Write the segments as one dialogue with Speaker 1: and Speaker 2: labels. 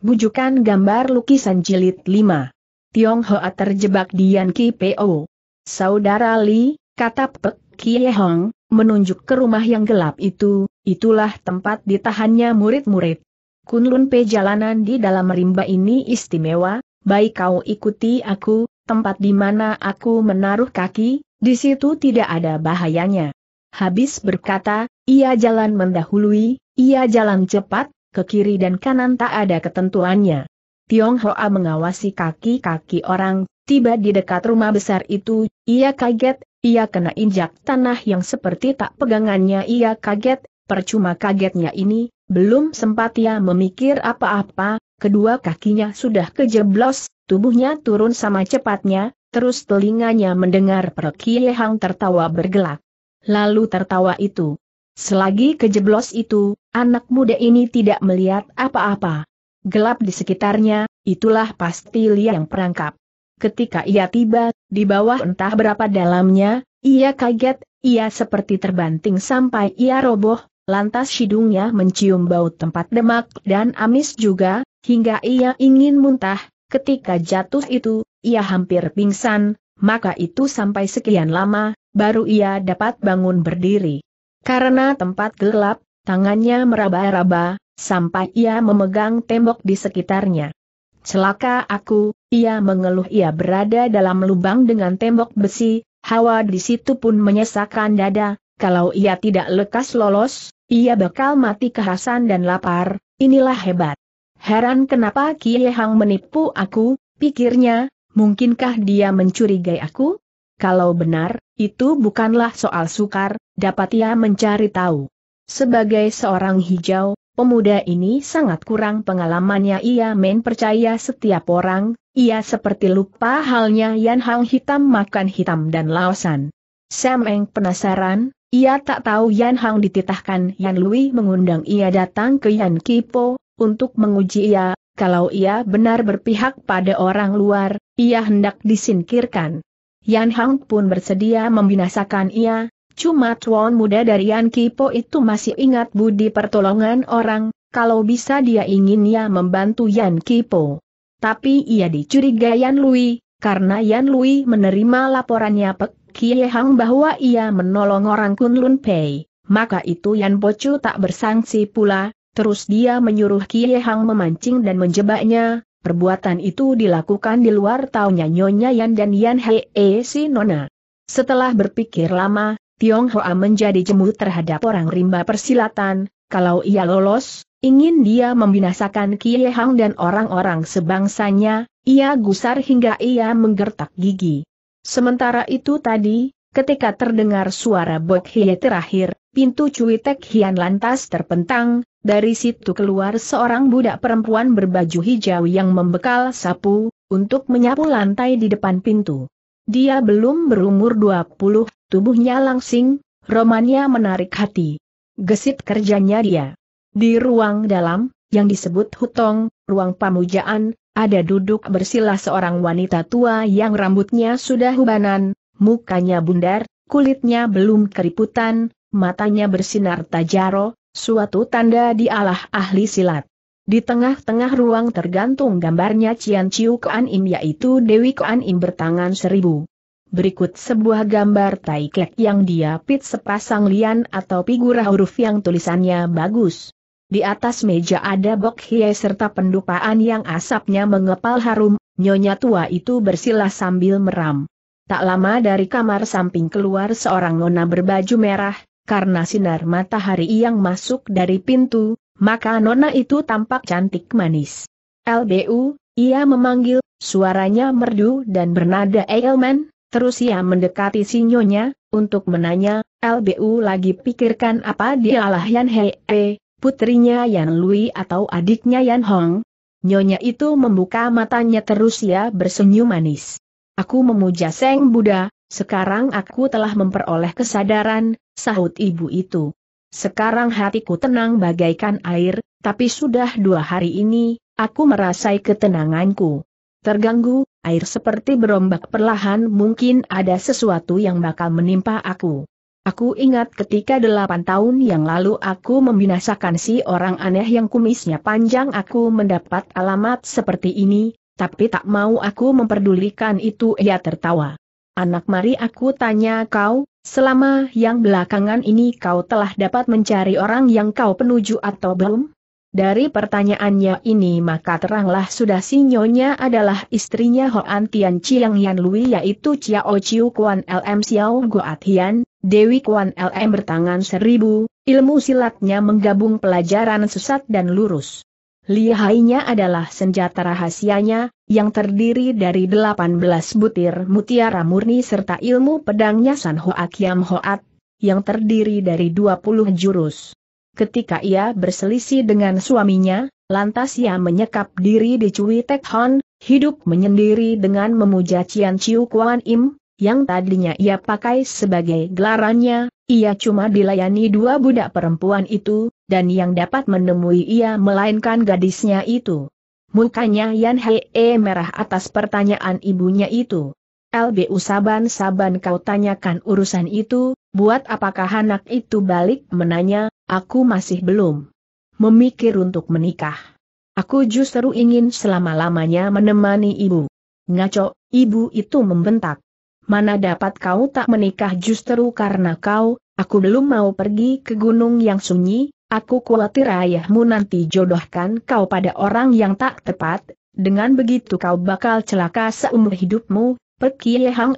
Speaker 1: Bujukan gambar lukisan jilid 5. Hoa terjebak di Yan Po. Saudara Li, kata Pek Kie Hong, menunjuk ke rumah yang gelap itu, itulah tempat ditahannya murid-murid. Kunlun Pe jalanan di dalam rimba ini istimewa, baik kau ikuti aku, tempat di mana aku menaruh kaki, di situ tidak ada bahayanya. Habis berkata, ia jalan mendahului, ia jalan cepat, ke kiri dan kanan tak ada ketentuannya. Tiong Hoa mengawasi kaki-kaki orang, tiba di dekat rumah besar itu, ia kaget, ia kena injak tanah yang seperti tak pegangannya ia kaget, percuma kagetnya ini, belum sempat ia memikir apa-apa, kedua kakinya sudah kejeblos, tubuhnya turun sama cepatnya, terus telinganya mendengar Perkiehang tertawa bergelak. Lalu tertawa itu, Selagi kejeblos itu, anak muda ini tidak melihat apa-apa. Gelap di sekitarnya, itulah pasti liang perangkap. Ketika ia tiba, di bawah entah berapa dalamnya, ia kaget, ia seperti terbanting sampai ia roboh, lantas hidungnya mencium bau tempat demak dan amis juga, hingga ia ingin muntah, ketika jatuh itu, ia hampir pingsan, maka itu sampai sekian lama, baru ia dapat bangun berdiri. Karena tempat gelap, tangannya meraba-raba, sampai ia memegang tembok di sekitarnya. Celaka aku, ia mengeluh ia berada dalam lubang dengan tembok besi, hawa di situ pun menyesakkan dada, kalau ia tidak lekas lolos, ia bakal mati kehasan dan lapar, inilah hebat. Heran kenapa Kie Hang menipu aku, pikirnya, mungkinkah dia mencurigai aku? Kalau benar, itu bukanlah soal sukar, dapat ia mencari tahu. Sebagai seorang hijau, pemuda ini sangat kurang pengalamannya ia main percaya setiap orang, ia seperti lupa halnya Yan Hang hitam makan hitam dan laosan. Sam Eng penasaran, ia tak tahu Yan Hang dititahkan Yan Lui mengundang ia datang ke Yan Kipo, untuk menguji ia, kalau ia benar berpihak pada orang luar, ia hendak disingkirkan. Yan Hang pun bersedia membinasakan ia, Cuma tuan muda dari Yan Kipo itu masih ingat budi pertolongan orang, kalau bisa dia inginnya membantu Yan Kipo. Tapi ia dicurigai Yan Lui, karena Yan Lui menerima laporannya Pek Kie Hang bahwa ia menolong orang Kunlun Pei. Maka itu Yan Pocu tak bersangsi pula, terus dia menyuruh Kie Hang memancing dan menjebaknya, perbuatan itu dilakukan di luar taunya Nyonya Yan dan Yan Hei e si Nona. Setelah berpikir lama, Tionghoa menjadi jemu terhadap orang rimba persilatan, kalau ia lolos, ingin dia membinasakan Kie Hang dan orang-orang sebangsanya, ia gusar hingga ia menggertak gigi. Sementara itu tadi, ketika terdengar suara Bok Hie terakhir, pintu cuitek Hian lantas terpentang, dari situ keluar seorang budak perempuan berbaju hijau yang membekal sapu, untuk menyapu lantai di depan pintu. Dia belum berumur 20, tubuhnya langsing, romannya menarik hati. Gesit kerjanya dia. Di ruang dalam, yang disebut hutong, ruang pemujaan, ada duduk bersila seorang wanita tua yang rambutnya sudah hubanan, mukanya bundar, kulitnya belum keriputan, matanya bersinar tajaro, suatu tanda dialah ahli silat. Di tengah-tengah ruang tergantung gambarnya Cian Ciu Kuan Im yaitu Dewi Kuan Im bertangan seribu. Berikut sebuah gambar Kek yang diapit sepasang lian atau figura huruf yang tulisannya bagus. Di atas meja ada bok hie serta pendupaan yang asapnya mengepal harum, nyonya tua itu bersila sambil meram. Tak lama dari kamar samping keluar seorang nona berbaju merah, karena sinar matahari yang masuk dari pintu, maka nona itu tampak cantik manis. LBU, ia memanggil, suaranya merdu dan bernada Eilman, terus ia mendekati sinyonya, untuk menanya, LBU lagi pikirkan apa dialah Yan Hei, putrinya Yan Lui atau adiknya Yan Hong. Nyonya itu membuka matanya terus ia bersenyum manis. Aku memuja Seng Buddha, sekarang aku telah memperoleh kesadaran, sahut ibu itu. Sekarang hatiku tenang bagaikan air, tapi sudah dua hari ini, aku merasai ketenanganku. Terganggu, air seperti berombak perlahan mungkin ada sesuatu yang bakal menimpa aku. Aku ingat ketika delapan tahun yang lalu aku membinasakan si orang aneh yang kumisnya panjang aku mendapat alamat seperti ini, tapi tak mau aku memperdulikan itu ia tertawa anak mari aku tanya kau, selama yang belakangan ini kau telah dapat mencari orang yang kau penuju atau belum? Dari pertanyaannya ini maka teranglah sudah si nyonya adalah istrinya Hoan Tian Chiang Yan Lui yaitu Chiao Chiu Kuan LM Xiao Goat Hian, Dewi Kuan LM bertangan seribu, ilmu silatnya menggabung pelajaran sesat dan lurus. Lihainya adalah senjata rahasianya, yang terdiri dari 18 butir mutiara murni serta ilmu pedangnya San Hoa Kiam Hoat, yang terdiri dari 20 jurus. Ketika ia berselisih dengan suaminya, lantas ia menyekap diri di Cui Tek Hon, hidup menyendiri dengan memuja Cian Chiu Kuan Im, yang tadinya ia pakai sebagai gelarannya, ia cuma dilayani dua budak perempuan itu, dan yang dapat menemui ia melainkan gadisnya itu. Mukanya Yan Hee merah atas pertanyaan ibunya itu. LBU saban-saban kau tanyakan urusan itu, buat apakah anak itu balik menanya, aku masih belum memikir untuk menikah. Aku justru ingin selama-lamanya menemani ibu. Ngaco, ibu itu membentak. Mana dapat kau tak menikah justru karena kau, aku belum mau pergi ke gunung yang sunyi, Aku khawatir ayahmu nanti jodohkan kau pada orang yang tak tepat, dengan begitu kau bakal celaka seumur hidupmu, Pek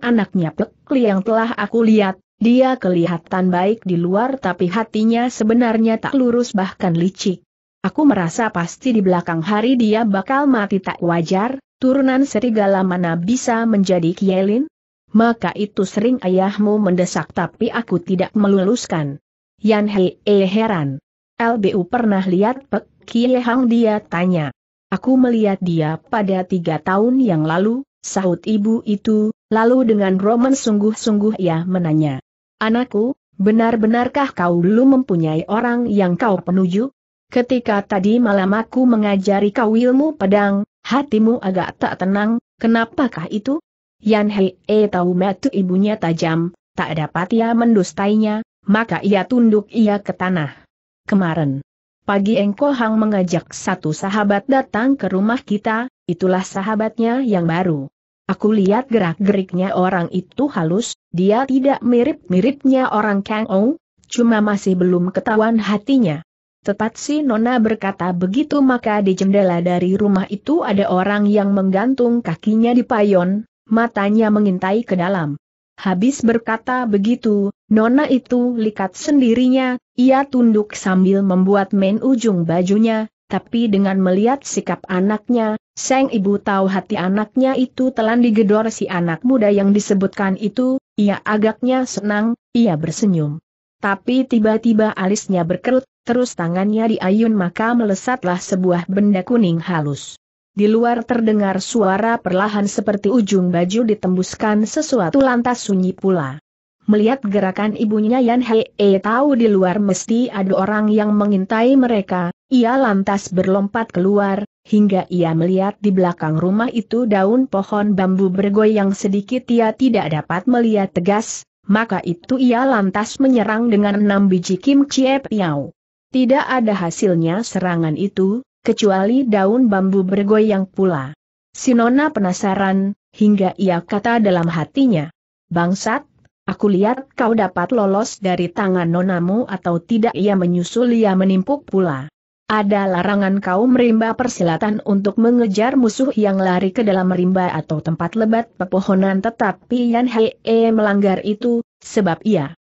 Speaker 1: anaknya Pek yang telah aku lihat, dia kelihatan baik di luar tapi hatinya sebenarnya tak lurus bahkan licik. Aku merasa pasti di belakang hari dia bakal mati tak wajar, turunan serigala mana bisa menjadi Kielin? Maka itu sering ayahmu mendesak tapi aku tidak meluluskan. Yan Hei eh, heran. LBU pernah lihat Pek Kie Hang dia tanya. Aku melihat dia pada tiga tahun yang lalu, sahut ibu itu, lalu dengan roman sungguh-sungguh ia menanya. Anakku, benar-benarkah kau belum mempunyai orang yang kau penuju? Ketika tadi malam aku mengajari kau ilmu pedang, hatimu agak tak tenang, kenapakah itu? Yan Hei -e tahu metu ibunya tajam, tak dapat ia mendustainya, maka ia tunduk ia ke tanah kemarin. Pagi Engko Hang mengajak satu sahabat datang ke rumah kita, itulah sahabatnya yang baru. Aku lihat gerak-geriknya orang itu halus, dia tidak mirip-miripnya orang Kang Ou, cuma masih belum ketahuan hatinya. Tepat si Nona berkata begitu maka di jendela dari rumah itu ada orang yang menggantung kakinya di payon, matanya mengintai ke dalam. Habis berkata begitu, nona itu likat sendirinya, ia tunduk sambil membuat main ujung bajunya, tapi dengan melihat sikap anaknya, sang ibu tahu hati anaknya itu telan digedor si anak muda yang disebutkan itu, ia agaknya senang, ia bersenyum. Tapi tiba-tiba alisnya berkerut, terus tangannya diayun maka melesatlah sebuah benda kuning halus. Di luar terdengar suara perlahan seperti ujung baju ditembuskan sesuatu lantas sunyi pula. Melihat gerakan ibunya Yan Hei eh, tahu di luar mesti ada orang yang mengintai mereka, ia lantas berlompat keluar, hingga ia melihat di belakang rumah itu daun pohon bambu bergoyang sedikit ia tidak dapat melihat tegas, maka itu ia lantas menyerang dengan enam biji kim cie piau. Tidak ada hasilnya serangan itu, kecuali daun bambu bergoyang pula. Sinona penasaran, hingga ia kata dalam hatinya, Bangsat, aku lihat kau dapat lolos dari tangan nonamu atau tidak ia menyusul ia menimpuk pula. Ada larangan kau merimba persilatan untuk mengejar musuh yang lari ke dalam rimba atau tempat lebat pepohonan tetapi Yan Hee melanggar itu, sebab ia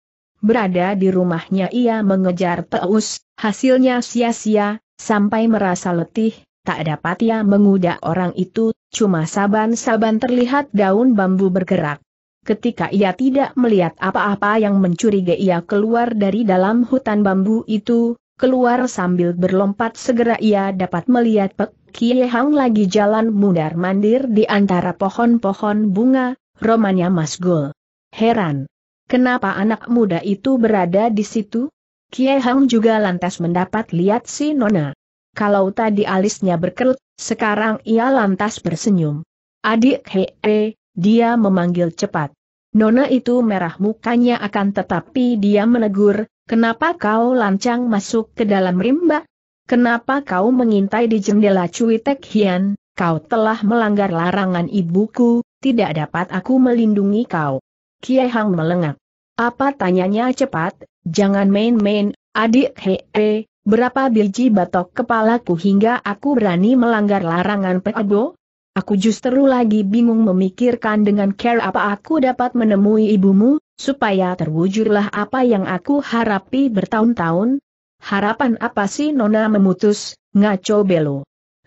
Speaker 1: berada di rumahnya ia mengejar peus, hasilnya sia-sia, sampai merasa letih, tak dapat ia mengudak orang itu, cuma saban-saban terlihat daun bambu bergerak. Ketika ia tidak melihat apa-apa yang mencurigai ia keluar dari dalam hutan bambu itu, keluar sambil berlompat segera ia dapat melihat Pek Kie Hang lagi jalan mundar-mandir di antara pohon-pohon bunga, romanya Mas Gol. Heran. Kenapa anak muda itu berada di situ? Kie Hang juga lantas mendapat lihat si Nona. Kalau tadi alisnya berkerut, sekarang ia lantas bersenyum. Adik hee, dia memanggil cepat. Nona itu merah mukanya akan tetapi dia menegur, kenapa kau lancang masuk ke dalam rimba? Kenapa kau mengintai di jendela Cuitek Hian? Kau telah melanggar larangan ibuku, tidak dapat aku melindungi kau. Kie Hang melengak. Apa tanyanya cepat, Jangan main-main, adik hee, berapa biji batok kepalaku hingga aku berani melanggar larangan Peebo? Aku justru lagi bingung memikirkan dengan care apa aku dapat menemui ibumu, supaya terwujudlah apa yang aku harapi bertahun-tahun. Harapan apa sih Nona memutus, ngaco belo.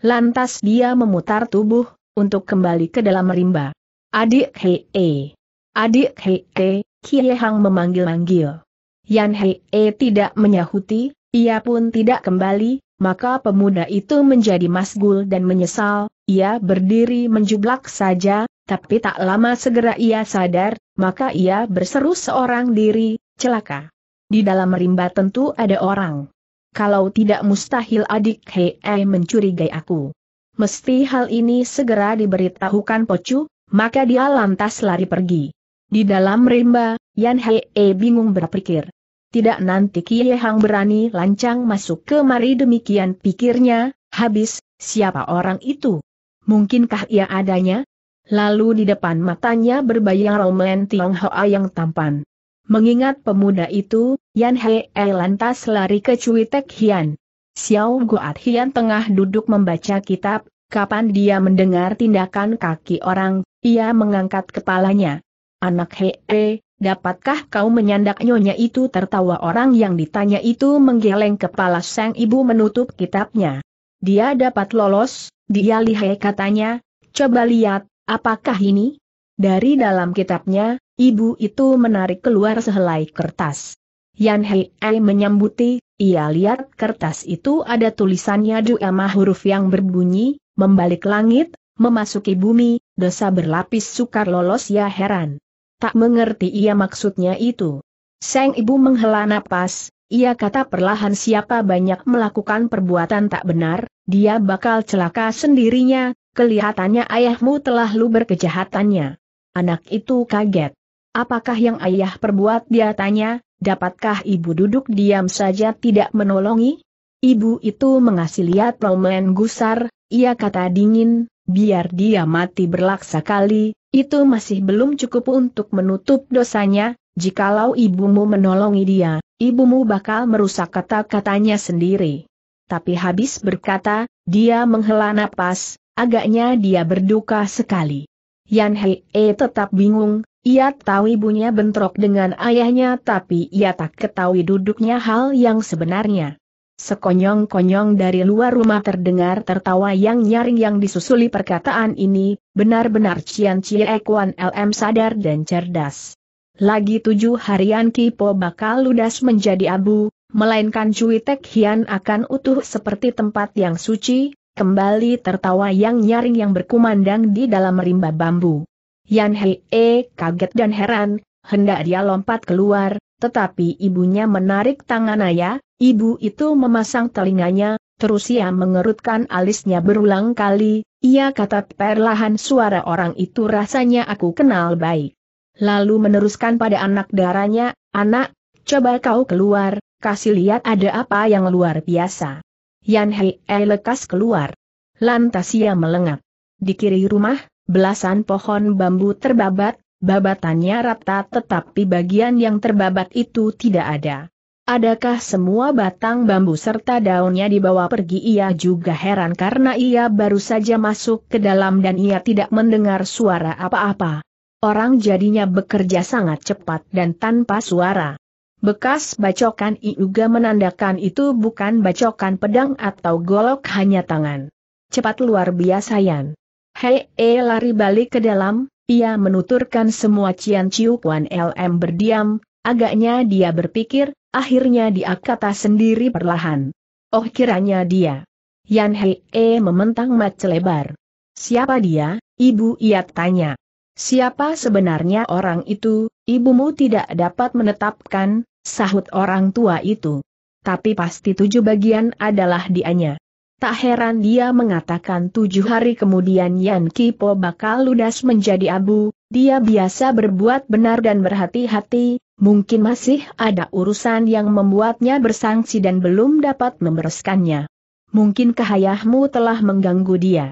Speaker 1: Lantas dia memutar tubuh, untuk kembali ke dalam rimba. Adik hee. Adik hee, Kiehang Hang memanggil-manggil. Yan Hei -e tidak menyahuti, ia pun tidak kembali, maka pemuda itu menjadi masgul dan menyesal, ia berdiri menjublak saja, tapi tak lama segera ia sadar, maka ia berseru seorang diri, celaka. Di dalam rimba tentu ada orang. Kalau tidak mustahil adik Hei -e mencurigai aku. Mesti hal ini segera diberitahukan Pocu, maka dia lantas lari pergi. Di dalam rimba, Yan Hei -e bingung berpikir tidak nanti Kie Hang berani lancang masuk ke mari demikian pikirnya, habis, siapa orang itu? Mungkinkah ia adanya? Lalu di depan matanya berbayang romen Hoa yang tampan. Mengingat pemuda itu, Yan Hei lantas lari ke Cui Tek Hian. Xiao Guat Hian tengah duduk membaca kitab, kapan dia mendengar tindakan kaki orang, ia mengangkat kepalanya. Anak Hei, e, Dapatkah kau menyandak nyonya itu tertawa orang yang ditanya itu menggeleng kepala sang ibu menutup kitabnya. Dia dapat lolos, dia lihai katanya, coba lihat, apakah ini? Dari dalam kitabnya, ibu itu menarik keluar sehelai kertas. Yan Hei menyambuti, ia lihat kertas itu ada tulisannya dua huruf yang berbunyi, membalik langit, memasuki bumi, dosa berlapis sukar lolos ya heran tak mengerti ia maksudnya itu. Seng ibu menghela napas, ia kata perlahan siapa banyak melakukan perbuatan tak benar, dia bakal celaka sendirinya, kelihatannya ayahmu telah luber kejahatannya. Anak itu kaget. Apakah yang ayah perbuat dia tanya, dapatkah ibu duduk diam saja tidak menolongi? Ibu itu mengasih lihat gusar, ia kata dingin, biar dia mati berlaksa kali, itu masih belum cukup untuk menutup dosanya, jikalau ibumu menolongi dia, ibumu bakal merusak kata-katanya sendiri. Tapi habis berkata, dia menghela napas, agaknya dia berduka sekali. Yan Hei e tetap bingung, ia tahu ibunya bentrok dengan ayahnya tapi ia tak ketahui duduknya hal yang sebenarnya. Sekonyong-konyong dari luar rumah terdengar tertawa yang nyaring yang disusuli perkataan ini, benar-benar Cian Cie LM sadar dan cerdas. Lagi tujuh harian Kipo bakal ludas menjadi abu, melainkan Cui Tek Hian akan utuh seperti tempat yang suci, kembali tertawa yang nyaring yang berkumandang di dalam rimba bambu. Yan Hei e kaget dan heran, hendak dia lompat keluar, tetapi ibunya menarik tangan ayah, Ibu itu memasang telinganya, terus ia mengerutkan alisnya berulang kali, ia kata perlahan suara orang itu rasanya aku kenal baik. Lalu meneruskan pada anak darahnya, anak, coba kau keluar, kasih lihat ada apa yang luar biasa. Yan Hei eh, lekas keluar. Lantas ia melengap. Di kiri rumah, belasan pohon bambu terbabat, babatannya rata tetapi bagian yang terbabat itu tidak ada. Adakah semua batang bambu serta daunnya dibawa pergi ia juga heran karena ia baru saja masuk ke dalam dan ia tidak mendengar suara apa-apa. Orang jadinya bekerja sangat cepat dan tanpa suara. Bekas bacokan Iuga menandakan itu bukan bacokan pedang atau golok hanya tangan. Cepat luar biasa Yan. Hei e lari balik ke dalam, ia menuturkan semua Cian Ciu Kuan LM berdiam, agaknya dia berpikir, Akhirnya dia kata sendiri perlahan. Oh kiranya dia. Yan Hei E mementang mat lebar. Siapa dia, ibu ia tanya. Siapa sebenarnya orang itu, ibumu tidak dapat menetapkan, sahut orang tua itu. Tapi pasti tujuh bagian adalah dianya. Tak heran dia mengatakan tujuh hari kemudian Yan Kipo bakal ludas menjadi abu, dia biasa berbuat benar dan berhati-hati, mungkin masih ada urusan yang membuatnya bersangsi dan belum dapat membereskannya. Mungkin kehayahmu telah mengganggu dia.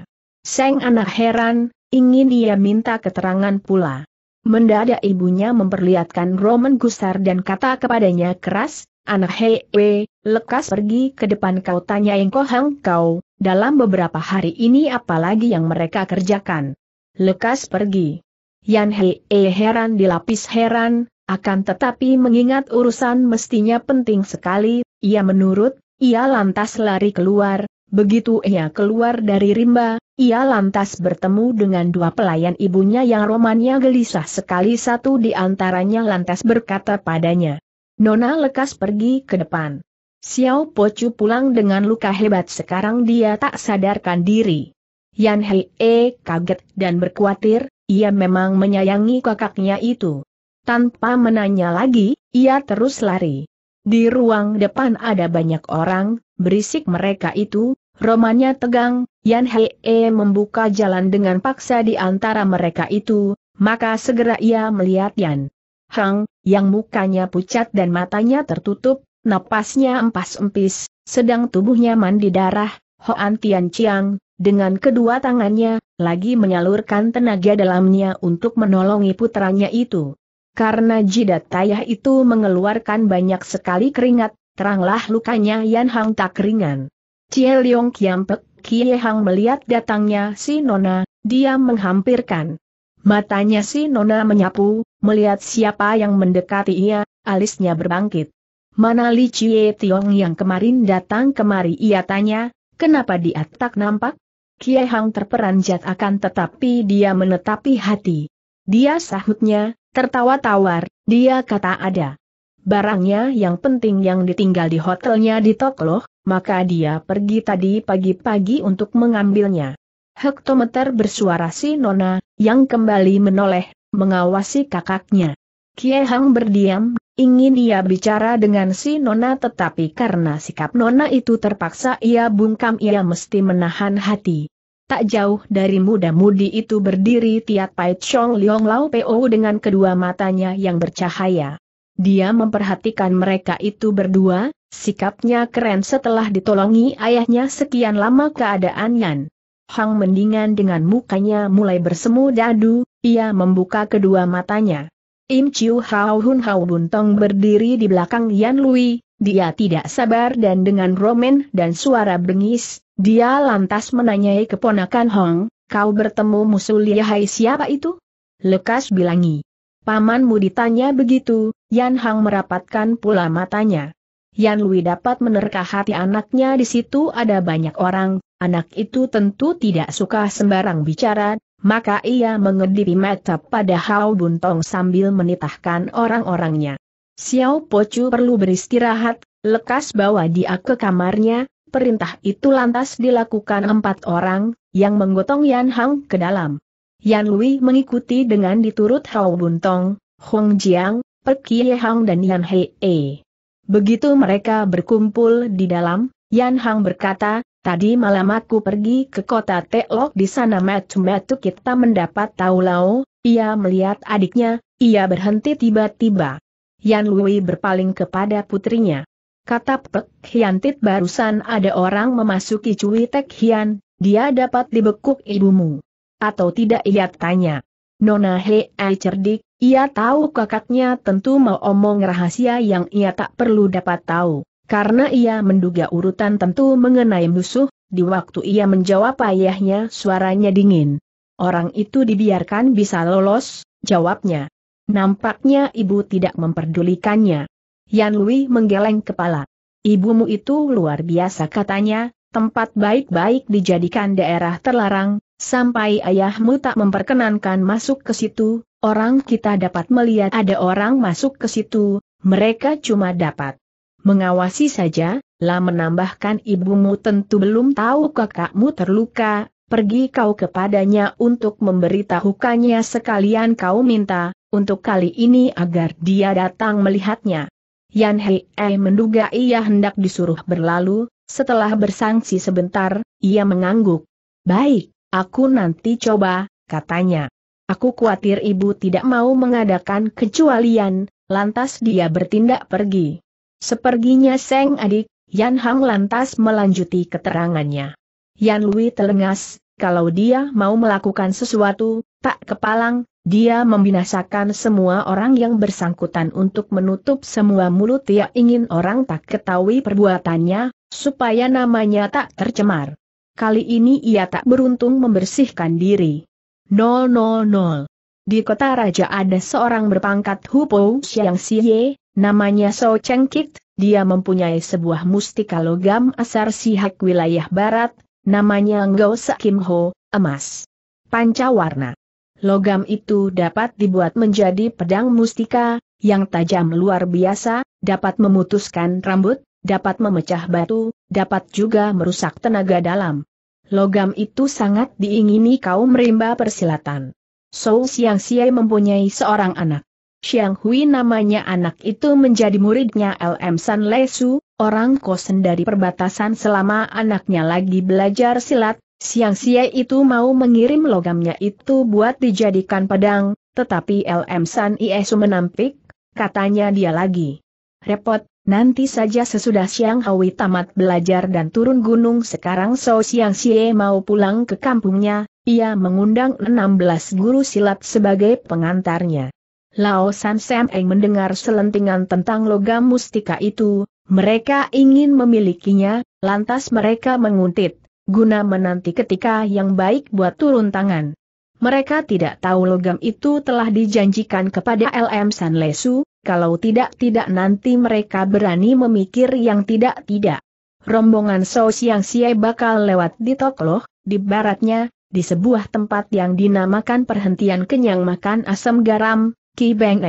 Speaker 1: Seng anak heran, ingin ia minta keterangan pula. Mendadak ibunya memperlihatkan Roman gusar dan kata kepadanya keras, anak hewe, lekas pergi ke depan kau tanya yang kohang kau, dalam beberapa hari ini apalagi yang mereka kerjakan. Lekas pergi. Yan Hei eh, heran dilapis heran, akan tetapi mengingat urusan mestinya penting sekali, ia menurut, ia lantas lari keluar, begitu ia keluar dari rimba, ia lantas bertemu dengan dua pelayan ibunya yang romannya gelisah sekali satu di antaranya lantas berkata padanya. Nona lekas pergi ke depan. Xiao Pocu pulang dengan luka hebat sekarang dia tak sadarkan diri. Yan Hei -e kaget dan berkuatir, ia memang menyayangi kakaknya itu. Tanpa menanya lagi, ia terus lari. Di ruang depan ada banyak orang, berisik mereka itu, Romanya tegang, Yan E membuka jalan dengan paksa di antara mereka itu, maka segera ia melihat Yan Hang, yang mukanya pucat dan matanya tertutup, napasnya empas-empis, sedang tubuhnya mandi darah, Hoan Tian Chiang, dengan kedua tangannya, lagi menyalurkan tenaga dalamnya untuk menolongi putranya itu. Karena jidat tayah itu mengeluarkan banyak sekali keringat, teranglah lukanya Yan Hang tak ringan. Cie Leong Kiampek, Kie Hang melihat datangnya si Nona, dia menghampirkan. Matanya si Nona menyapu, melihat siapa yang mendekati ia, alisnya berbangkit. Mana Li Cie Tiong yang kemarin datang kemari ia tanya, kenapa dia tak nampak? Kie Hang terperanjat akan tetapi dia menetapi hati. Dia sahutnya, Tertawa tawar, dia kata ada. Barangnya yang penting yang ditinggal di hotelnya di Tokloh, maka dia pergi tadi pagi-pagi untuk mengambilnya. Hektometer bersuara si Nona, yang kembali menoleh, mengawasi kakaknya. Kie Hang berdiam, ingin ia bicara dengan si Nona tetapi karena sikap Nona itu terpaksa ia bungkam ia mesti menahan hati. Tak jauh dari muda-mudi itu berdiri Tiat Pai Chong Liong Lau Po dengan kedua matanya yang bercahaya. Dia memperhatikan mereka itu berdua, sikapnya keren setelah ditolongi ayahnya sekian lama keadaannya. Hang mendingan dengan mukanya mulai bersemu dadu, ia membuka kedua matanya. Im Chiu Hao Hun Hao Buntong berdiri di belakang Yan Lui, dia tidak sabar dan dengan romen dan suara bengis, dia lantas menanyai keponakan Hong, kau bertemu musuh lihai siapa itu? Lekas bilangi. Pamanmu ditanya begitu, Yan Hang merapatkan pula matanya. Yan Lui dapat menerka hati anaknya di situ ada banyak orang, anak itu tentu tidak suka sembarang bicara, maka ia mengedipi mata pada Hao Buntong sambil menitahkan orang-orangnya. Xiao Pochu perlu beristirahat, lekas bawa dia ke kamarnya, Perintah itu lantas dilakukan empat orang, yang menggotong Yan Hang ke dalam. Yan Lui mengikuti dengan diturut Hao Buntong, Hong Jiang, Pek Ye Hang dan Yan E. Begitu mereka berkumpul di dalam, Yan Hang berkata, Tadi malam aku pergi ke kota Teok di sana metu-metu kita mendapat tahu Lao, ia melihat adiknya, ia berhenti tiba-tiba. Yan Lui berpaling kepada putrinya. Kata Pek Hiantit barusan ada orang memasuki Cui Tek Hian, dia dapat dibekuk ibumu. Atau tidak ia tanya. Nona Hei cerdik, ia tahu kakaknya tentu mau omong rahasia yang ia tak perlu dapat tahu. Karena ia menduga urutan tentu mengenai musuh, di waktu ia menjawab ayahnya suaranya dingin. Orang itu dibiarkan bisa lolos, jawabnya. Nampaknya ibu tidak memperdulikannya. Yan Lui menggeleng kepala. Ibumu itu luar biasa katanya, tempat baik-baik dijadikan daerah terlarang, sampai ayahmu tak memperkenankan masuk ke situ, orang kita dapat melihat ada orang masuk ke situ, mereka cuma dapat mengawasi saja, lah menambahkan ibumu tentu belum tahu kakakmu terluka, pergi kau kepadanya untuk memberitahukannya sekalian kau minta, untuk kali ini agar dia datang melihatnya. Yan Hei eh, menduga ia hendak disuruh berlalu, setelah bersangsi sebentar, ia mengangguk. Baik, aku nanti coba, katanya. Aku khawatir ibu tidak mau mengadakan kecualian, lantas dia bertindak pergi. Seperginya Seng adik, Yan Hang lantas melanjuti keterangannya. Yan Lui telengas, kalau dia mau melakukan sesuatu, tak kepalang, dia membinasakan semua orang yang bersangkutan untuk menutup semua mulut ia ingin orang tak ketahui perbuatannya, supaya namanya tak tercemar. Kali ini ia tak beruntung membersihkan diri. 000. Di kota raja ada seorang berpangkat Hupo Xiang Xie, namanya So Cheng Kit, dia mempunyai sebuah mustika logam asar sihak wilayah barat, namanya Sa Kim Ho, emas. Pancawarna logam itu dapat dibuat menjadi pedang mustika, yang tajam luar biasa, dapat memutuskan rambut, dapat memecah batu, dapat juga merusak tenaga dalam. Logam itu sangat diingini kaum rimba persilatan. Sou Siang Siai mempunyai seorang anak. Siang Hui namanya anak itu menjadi muridnya LM San Lesu, orang kosen dari perbatasan selama anaknya lagi belajar silat, Siang Sia itu mau mengirim logamnya itu buat dijadikan pedang, tetapi LM San Iesu menampik, katanya dia lagi. Repot, nanti saja sesudah Siang Hawi tamat belajar dan turun gunung sekarang so Siang Sia mau pulang ke kampungnya, ia mengundang 16 guru silat sebagai pengantarnya. Lao San Sam Eng mendengar selentingan tentang logam mustika itu, mereka ingin memilikinya, lantas mereka menguntit guna menanti ketika yang baik buat turun tangan. Mereka tidak tahu logam itu telah dijanjikan kepada LM San Lesu, kalau tidak-tidak nanti mereka berani memikir yang tidak-tidak. Rombongan Sos yang siai bakal lewat di Tokloh, di baratnya, di sebuah tempat yang dinamakan perhentian kenyang makan asam garam, Ki Beng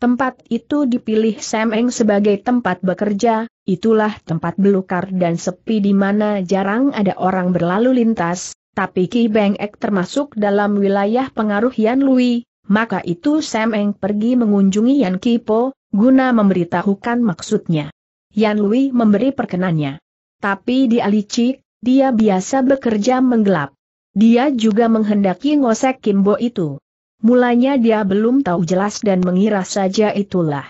Speaker 1: Tempat itu dipilih Sam Eng sebagai tempat bekerja, itulah tempat belukar dan sepi di mana jarang ada orang berlalu lintas, tapi Ki Beng Ek termasuk dalam wilayah pengaruh Yan Lui, maka itu Sam Eng pergi mengunjungi Yan Kipo, guna memberitahukan maksudnya. Yan Lui memberi perkenannya. Tapi di Alicik, dia biasa bekerja menggelap. Dia juga menghendaki ngosek Bo itu. Mulanya dia belum tahu jelas dan mengira saja itulah.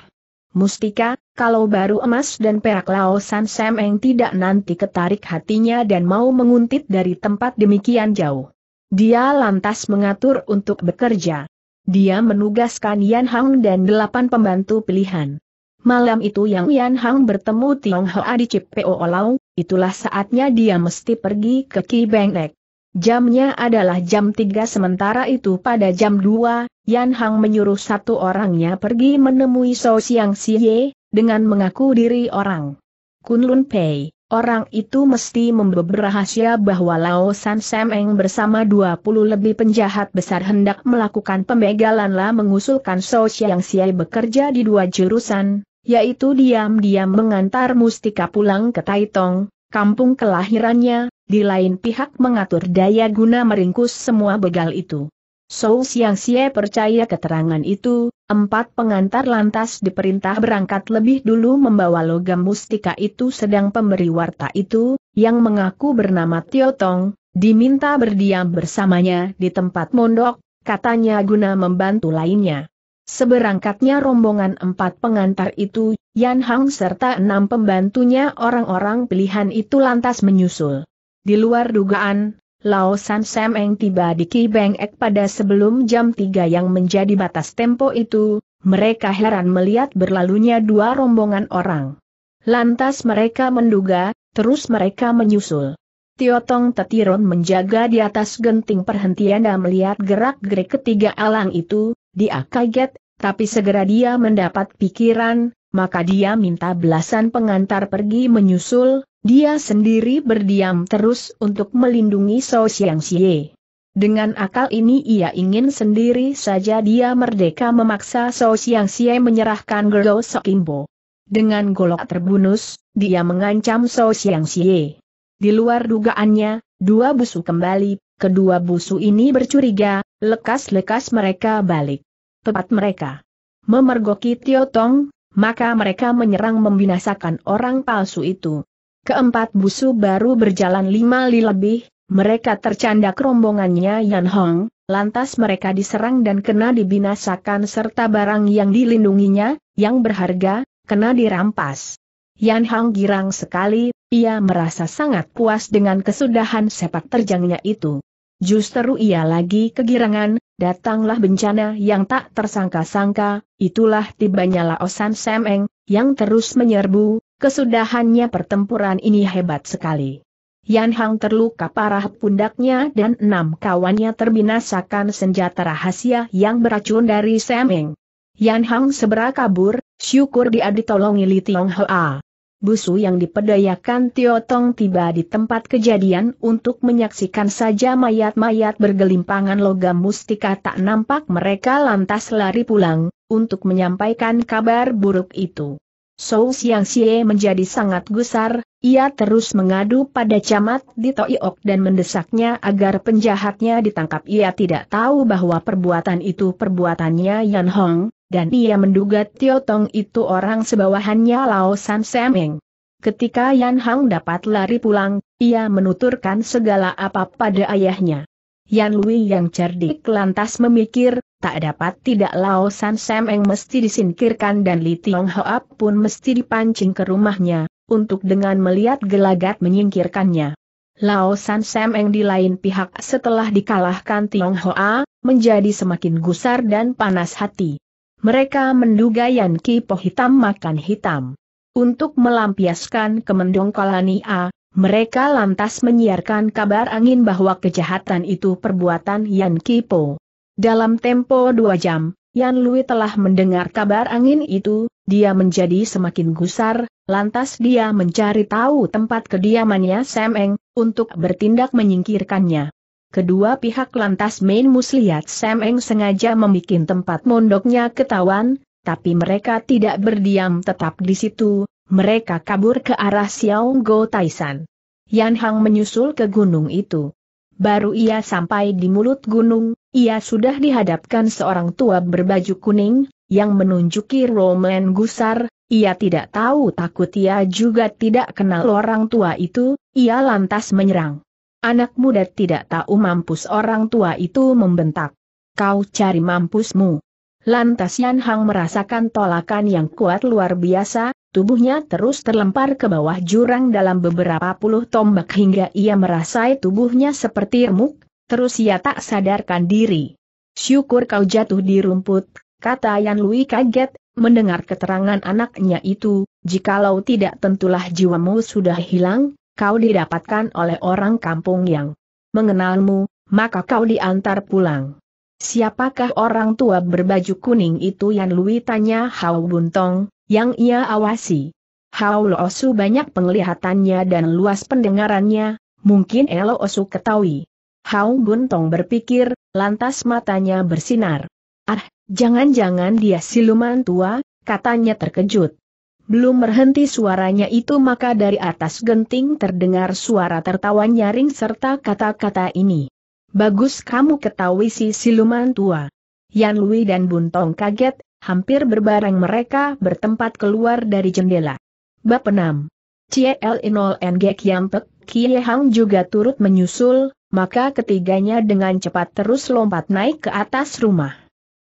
Speaker 1: Mustika, kalau baru emas dan perak Laosan Semeng tidak nanti ketarik hatinya dan mau menguntit dari tempat demikian jauh. Dia lantas mengatur untuk bekerja. Dia menugaskan Yan Hang dan delapan pembantu pilihan. Malam itu yang Yan Hang bertemu Tiong Hoa di Cipeo Olau, itulah saatnya dia mesti pergi ke Ki Bengek. Jamnya adalah jam 3 sementara itu pada jam 2, Yan Hang menyuruh satu orangnya pergi menemui So Siang Siye, dengan mengaku diri orang. Kunlun Pei, orang itu mesti membeberi rahasia bahwa Lao San Semeng bersama 20 lebih penjahat besar hendak melakukan pembegalan lah mengusulkan So Siang Siye bekerja di dua jurusan, yaitu diam-diam mengantar Mustika pulang ke Taitong, kampung kelahirannya, di lain pihak mengatur daya guna meringkus semua begal itu. Sou Siang Xie percaya keterangan itu, empat pengantar lantas diperintah berangkat lebih dulu membawa logam mustika itu sedang pemberi warta itu, yang mengaku bernama Tio Tong, diminta berdiam bersamanya di tempat mondok, katanya guna membantu lainnya. Seberangkatnya rombongan empat pengantar itu, Yan Hang serta enam pembantunya orang-orang pilihan itu lantas menyusul. Di luar dugaan, Lao San Sam Eng tiba di Ki Beng Ek pada sebelum jam 3 yang menjadi batas tempo itu, mereka heran melihat berlalunya dua rombongan orang. Lantas mereka menduga, terus mereka menyusul. Tiotong Tetiron menjaga di atas genting perhentian dan melihat gerak-gerik ketiga alang itu, dia kaget, tapi segera dia mendapat pikiran, maka dia minta belasan pengantar pergi menyusul, dia sendiri berdiam terus untuk melindungi So Xiang Xie. Dengan akal ini ia ingin sendiri saja dia merdeka memaksa So Xiang Xie menyerahkan Gerdo Sokimbo. Dengan golok terbunus, dia mengancam So Xiang Xie. Di luar dugaannya, dua busu kembali, kedua busu ini bercuriga, lekas-lekas mereka balik. Tepat mereka memergoki Tio Tong, maka mereka menyerang membinasakan orang palsu itu. Keempat busu baru berjalan lima li lebih, mereka tercandak rombongannya Yan Hong, lantas mereka diserang dan kena dibinasakan serta barang yang dilindunginya, yang berharga, kena dirampas. Yan Hong girang sekali, ia merasa sangat puas dengan kesudahan sepak terjangnya itu. Justru ia lagi kegirangan, datanglah bencana yang tak tersangka-sangka, itulah tibanya Laosan Semeng, yang terus menyerbu, Kesudahannya pertempuran ini hebat sekali. Yan Hang terluka parah pundaknya dan enam kawannya terbinasakan senjata rahasia yang beracun dari Semeng. Yan Hang segera kabur, syukur dia ditolongi Li Tiong Hoa. Busu yang dipedayakan Tio Tong tiba di tempat kejadian untuk menyaksikan saja mayat-mayat bergelimpangan logam mustika tak nampak mereka lantas lari pulang, untuk menyampaikan kabar buruk itu. Sou Siang Xie menjadi sangat gusar, ia terus mengadu pada camat di Toiok dan mendesaknya agar penjahatnya ditangkap. Ia tidak tahu bahwa perbuatan itu perbuatannya Yan Hong, dan ia menduga Tio Tong itu orang sebawahannya Lao San Semeng. Ketika Yan Hong dapat lari pulang, ia menuturkan segala apa pada ayahnya. Yan Lui yang cerdik lantas memikir, tak dapat tidak Lao San Sam yang mesti disingkirkan dan Li Tiong Hoa pun mesti dipancing ke rumahnya, untuk dengan melihat gelagat menyingkirkannya. Lao San Sam yang di lain pihak setelah dikalahkan Tiong Hoa, menjadi semakin gusar dan panas hati. Mereka menduga Yan Ki Po hitam makan hitam. Untuk melampiaskan kemendongkolan A, mereka lantas menyiarkan kabar angin bahwa kejahatan itu perbuatan Yan Kipo. Dalam tempo dua jam, Yan Lui telah mendengar kabar angin itu, dia menjadi semakin gusar, lantas dia mencari tahu tempat kediamannya Sam Eng, untuk bertindak menyingkirkannya. Kedua pihak lantas main muslihat Sam Eng sengaja membuat tempat mondoknya ketahuan, tapi mereka tidak berdiam tetap di situ, mereka kabur ke arah Xiaonggo Taisan. Yan Hang menyusul ke gunung itu. Baru ia sampai di mulut gunung, ia sudah dihadapkan seorang tua berbaju kuning, yang menunjuki Roman Gusar, ia tidak tahu takut ia juga tidak kenal orang tua itu, ia lantas menyerang. Anak muda tidak tahu mampus orang tua itu membentak. Kau cari mampusmu. Lantas Yan Hang merasakan tolakan yang kuat luar biasa, Tubuhnya terus terlempar ke bawah jurang dalam beberapa puluh tombak hingga ia merasai tubuhnya seperti remuk, terus ia tak sadarkan diri. Syukur kau jatuh di rumput, kata Yan Lui kaget, mendengar keterangan anaknya itu, jikalau tidak tentulah jiwamu sudah hilang, kau didapatkan oleh orang kampung yang mengenalmu, maka kau diantar pulang. Siapakah orang tua berbaju kuning itu Yan Lui tanya Hao Buntong, yang ia awasi. Hao Lo banyak penglihatannya dan luas pendengarannya, mungkin Elo Osu ketahui. Hao Buntong berpikir, lantas matanya bersinar. Ah, jangan-jangan dia siluman tua, katanya terkejut. Belum berhenti suaranya itu maka dari atas genting terdengar suara tertawa nyaring serta kata-kata ini. Bagus kamu ketahui si siluman tua. Yan Lui dan Buntong kaget, hampir berbareng mereka bertempat keluar dari jendela. Bab 6. Ciel Inol Ngek Kiampek, Kie Hang juga turut menyusul, maka ketiganya dengan cepat terus lompat naik ke atas rumah.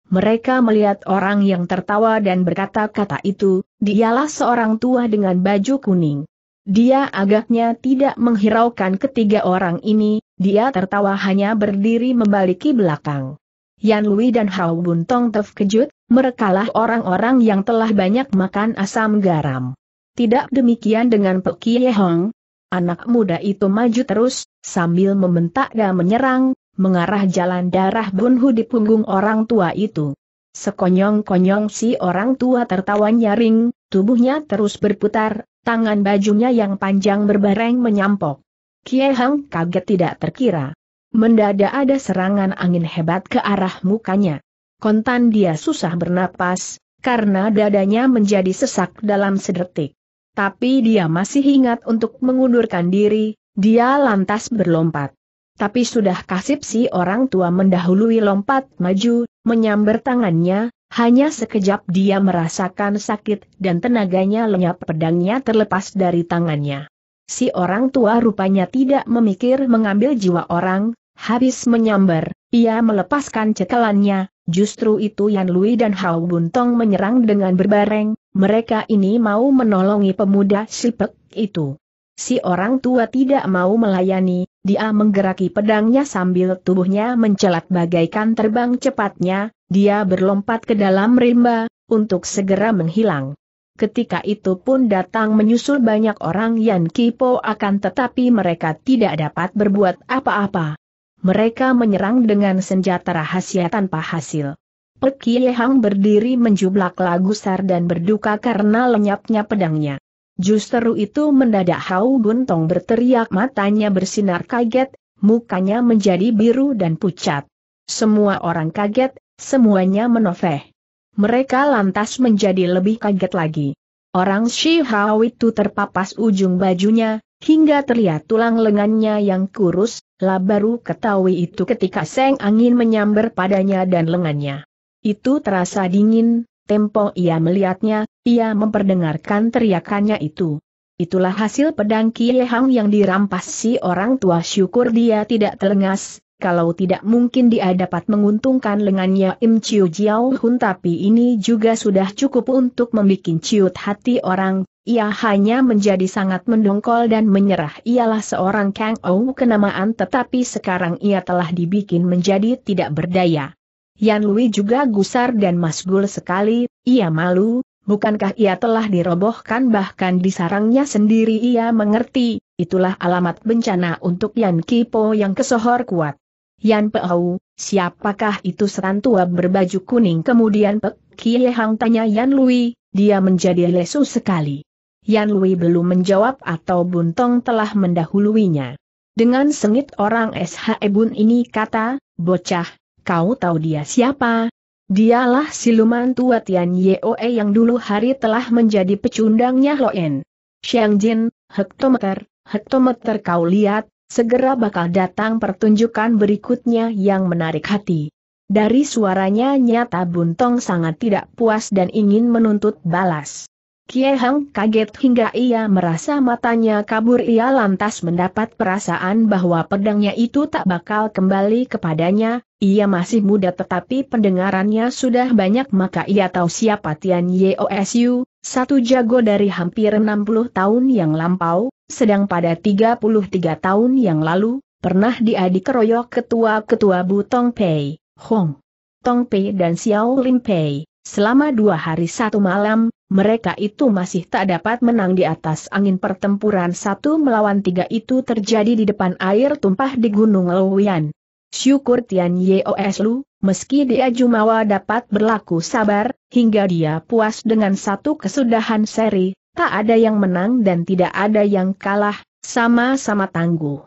Speaker 1: Mereka melihat orang yang tertawa dan berkata-kata itu, dialah seorang tua dengan baju kuning. Dia agaknya tidak menghiraukan ketiga orang ini, dia tertawa hanya berdiri membaliki belakang. Yan Lui dan Hao Bun Tong terkejut, Merekalah orang-orang yang telah banyak makan asam garam. Tidak demikian dengan Peki Hong. Anak muda itu maju terus, sambil membentak dan menyerang, mengarah jalan darah bunhu di punggung orang tua itu. Sekonyong-konyong si orang tua tertawa nyaring, tubuhnya terus berputar, tangan bajunya yang panjang berbareng menyampok. Hong kaget tidak terkira. Mendadak ada serangan angin hebat ke arah mukanya kontan dia susah bernapas, karena dadanya menjadi sesak dalam sedetik. Tapi dia masih ingat untuk mengundurkan diri, dia lantas berlompat. Tapi sudah kasip si orang tua mendahului lompat maju, menyambar tangannya, hanya sekejap dia merasakan sakit dan tenaganya lenyap pedangnya terlepas dari tangannya. Si orang tua rupanya tidak memikir mengambil jiwa orang, habis menyambar, ia melepaskan cekalannya, Justru itu Yan Lui dan Hao Buntong menyerang dengan berbareng, mereka ini mau menolongi pemuda Sipek itu. Si orang tua tidak mau melayani, dia menggeraki pedangnya sambil tubuhnya mencelat bagaikan terbang cepatnya, dia berlompat ke dalam rimba, untuk segera menghilang. Ketika itu pun datang menyusul banyak orang Yan Kipo akan tetapi mereka tidak dapat berbuat apa-apa mereka menyerang dengan senjata rahasia tanpa hasil. Pek Kie Hang berdiri menjublak lagu sar dan berduka karena lenyapnya pedangnya. Justru itu mendadak Hau Guntong berteriak matanya bersinar kaget, mukanya menjadi biru dan pucat. Semua orang kaget, semuanya menoveh. Mereka lantas menjadi lebih kaget lagi. Orang Shi Hao itu terpapas ujung bajunya, hingga terlihat tulang lengannya yang kurus, lah baru ketahui itu ketika seng angin menyambar padanya dan lengannya. Itu terasa dingin, tempo ia melihatnya, ia memperdengarkan teriakannya itu. Itulah hasil pedang Kie Hang yang dirampas si orang tua syukur dia tidak telengas, kalau tidak mungkin dia dapat menguntungkan lengannya Im Chiu Jiao Hun tapi ini juga sudah cukup untuk membuat ciut hati orang, ia hanya menjadi sangat mendongkol dan menyerah. Ialah seorang Kang Ou kenamaan tetapi sekarang ia telah dibikin menjadi tidak berdaya. Yan Lui juga gusar dan masgul sekali, ia malu, bukankah ia telah dirobohkan bahkan di sarangnya sendiri ia mengerti, itulah alamat bencana untuk Yan Kipo yang kesohor kuat. Yan Peu, siapakah itu setan tua berbaju kuning kemudian Pek Kie Hang tanya Yan Lui, dia menjadi lesu sekali. Yan Lui belum menjawab atau Buntong telah mendahuluinya. Dengan sengit orang SHE Bun ini kata, bocah, kau tahu dia siapa? Dialah siluman tua Tian Yeoe yang dulu hari telah menjadi pecundangnya Loen. Xiang Jin, hektometer, hektometer kau lihat, segera bakal datang pertunjukan berikutnya yang menarik hati. Dari suaranya nyata Buntong sangat tidak puas dan ingin menuntut balas. Kie Hang kaget hingga ia merasa matanya kabur ia lantas mendapat perasaan bahwa pedangnya itu tak bakal kembali kepadanya, ia masih muda tetapi pendengarannya sudah banyak maka ia tahu siapa Tian Yeosu, satu jago dari hampir 60 tahun yang lampau, sedang pada 33 tahun yang lalu, pernah diadik dikeroyok ketua-ketua Tong Pei, Hong Tong Pei dan Xiao Lim Pei, selama dua hari satu malam, mereka itu masih tak dapat menang di atas angin pertempuran satu melawan tiga itu terjadi di depan air tumpah di Gunung Luwian. Syukur Tian Yeos Lu, meski dia Jumawa dapat berlaku sabar, hingga dia puas dengan satu kesudahan seri, tak ada yang menang dan tidak ada yang kalah, sama-sama tangguh.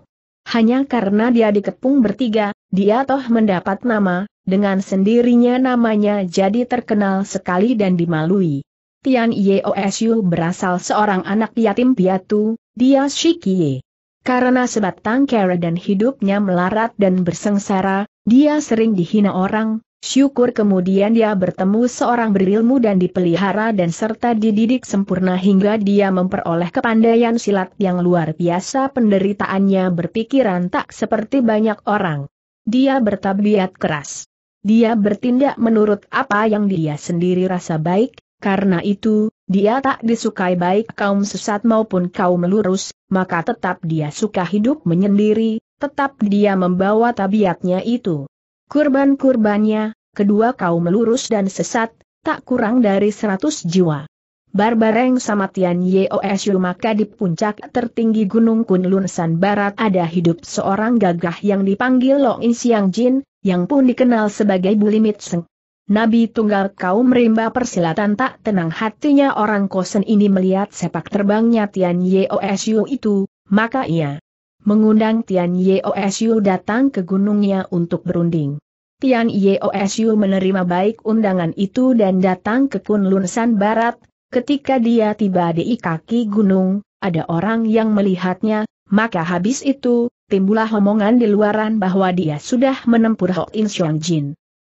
Speaker 1: Hanya karena dia dikepung bertiga, dia toh mendapat nama, dengan sendirinya namanya jadi terkenal sekali dan dimalui. Tian Yeosu berasal seorang anak yatim piatu, dia Shikie. Karena sebatang kera dan hidupnya melarat dan bersengsara, dia sering dihina orang, syukur kemudian dia bertemu seorang berilmu dan dipelihara dan serta dididik sempurna hingga dia memperoleh kepandaian silat yang luar biasa penderitaannya berpikiran tak seperti banyak orang. Dia bertabiat keras. Dia bertindak menurut apa yang dia sendiri rasa baik, karena itu, dia tak disukai baik kaum sesat maupun kaum lurus, maka tetap dia suka hidup menyendiri, tetap dia membawa tabiatnya itu. Kurban-kurbannya, kedua kaum lurus dan sesat, tak kurang dari seratus jiwa. Barbareng Samatian Yeosu maka di puncak tertinggi Gunung Kunlun San Barat ada hidup seorang gagah yang dipanggil Lo Insiang Jin, yang pun dikenal sebagai Bulimit Seng. Nabi Tunggal kaum rimba persilatan tak tenang hatinya orang kosen ini melihat sepak terbangnya Tian Yeosyu itu, maka ia mengundang Tian Yeosyu datang ke gunungnya untuk berunding. Tian Yeosyu menerima baik undangan itu dan datang ke Kunlun San Barat, ketika dia tiba di kaki gunung, ada orang yang melihatnya, maka habis itu, timbulah omongan di luaran bahwa dia sudah menempuh Hoin Xiong Jin.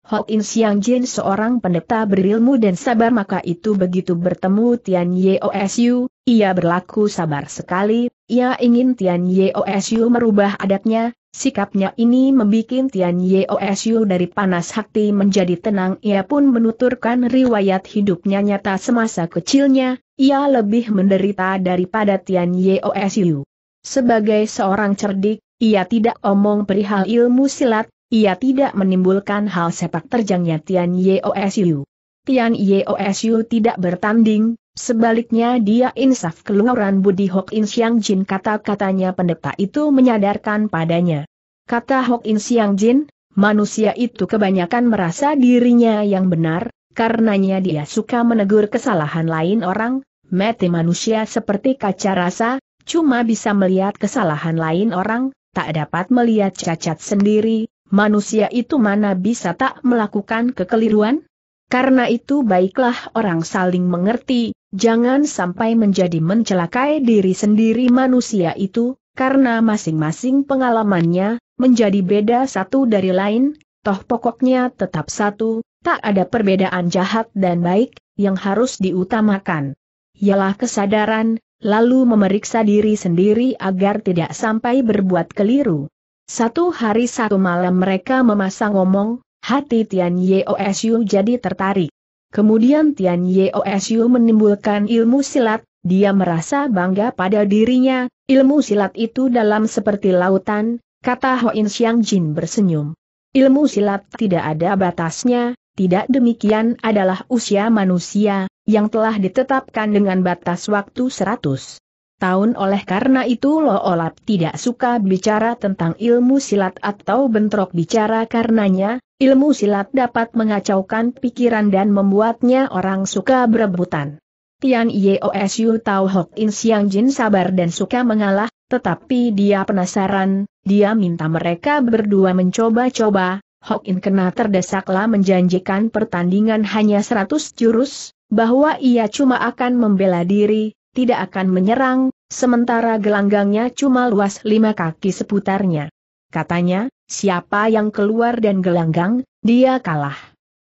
Speaker 1: Ho In Siang Jin seorang pendeta berilmu dan sabar maka itu begitu bertemu Tian Yeosu, ia berlaku sabar sekali, ia ingin Tian Yeosu merubah adatnya, sikapnya ini membuat Tian Yeosu dari panas hati menjadi tenang ia pun menuturkan riwayat hidupnya nyata semasa kecilnya, ia lebih menderita daripada Tian Yeosu. Sebagai seorang cerdik, ia tidak omong perihal ilmu silat, ia tidak menimbulkan hal sepak terjangnya Tian Yeosu. Tian Yeosu tidak bertanding, sebaliknya dia insaf keluaran Budi Hok In Siang Jin kata-katanya pendeta itu menyadarkan padanya. Kata Hok In Siang Jin, manusia itu kebanyakan merasa dirinya yang benar, karenanya dia suka menegur kesalahan lain orang, mati manusia seperti kaca rasa, cuma bisa melihat kesalahan lain orang, tak dapat melihat cacat sendiri, manusia itu mana bisa tak melakukan kekeliruan? Karena itu baiklah orang saling mengerti, jangan sampai menjadi mencelakai diri sendiri manusia itu, karena masing-masing pengalamannya, menjadi beda satu dari lain, toh pokoknya tetap satu, tak ada perbedaan jahat dan baik, yang harus diutamakan. Ialah kesadaran, lalu memeriksa diri sendiri agar tidak sampai berbuat keliru. Satu hari satu malam mereka memasang ngomong, hati Tian Yeosu jadi tertarik. Kemudian Tian Yeosu menimbulkan ilmu silat, dia merasa bangga pada dirinya, ilmu silat itu dalam seperti lautan, kata Hoin Xiang Jin bersenyum. Ilmu silat tidak ada batasnya, tidak demikian adalah usia manusia, yang telah ditetapkan dengan batas waktu 100 tahun oleh karena itu Lo Olap tidak suka bicara tentang ilmu silat atau bentrok bicara karenanya, ilmu silat dapat mengacaukan pikiran dan membuatnya orang suka berebutan. Tian Yeosu tahu Hok In Siang Jin sabar dan suka mengalah, tetapi dia penasaran, dia minta mereka berdua mencoba-coba, Hok In kena terdesaklah menjanjikan pertandingan hanya 100 jurus, bahwa ia cuma akan membela diri, tidak akan menyerang, sementara gelanggangnya cuma luas lima kaki seputarnya. Katanya, siapa yang keluar dan gelanggang, dia kalah.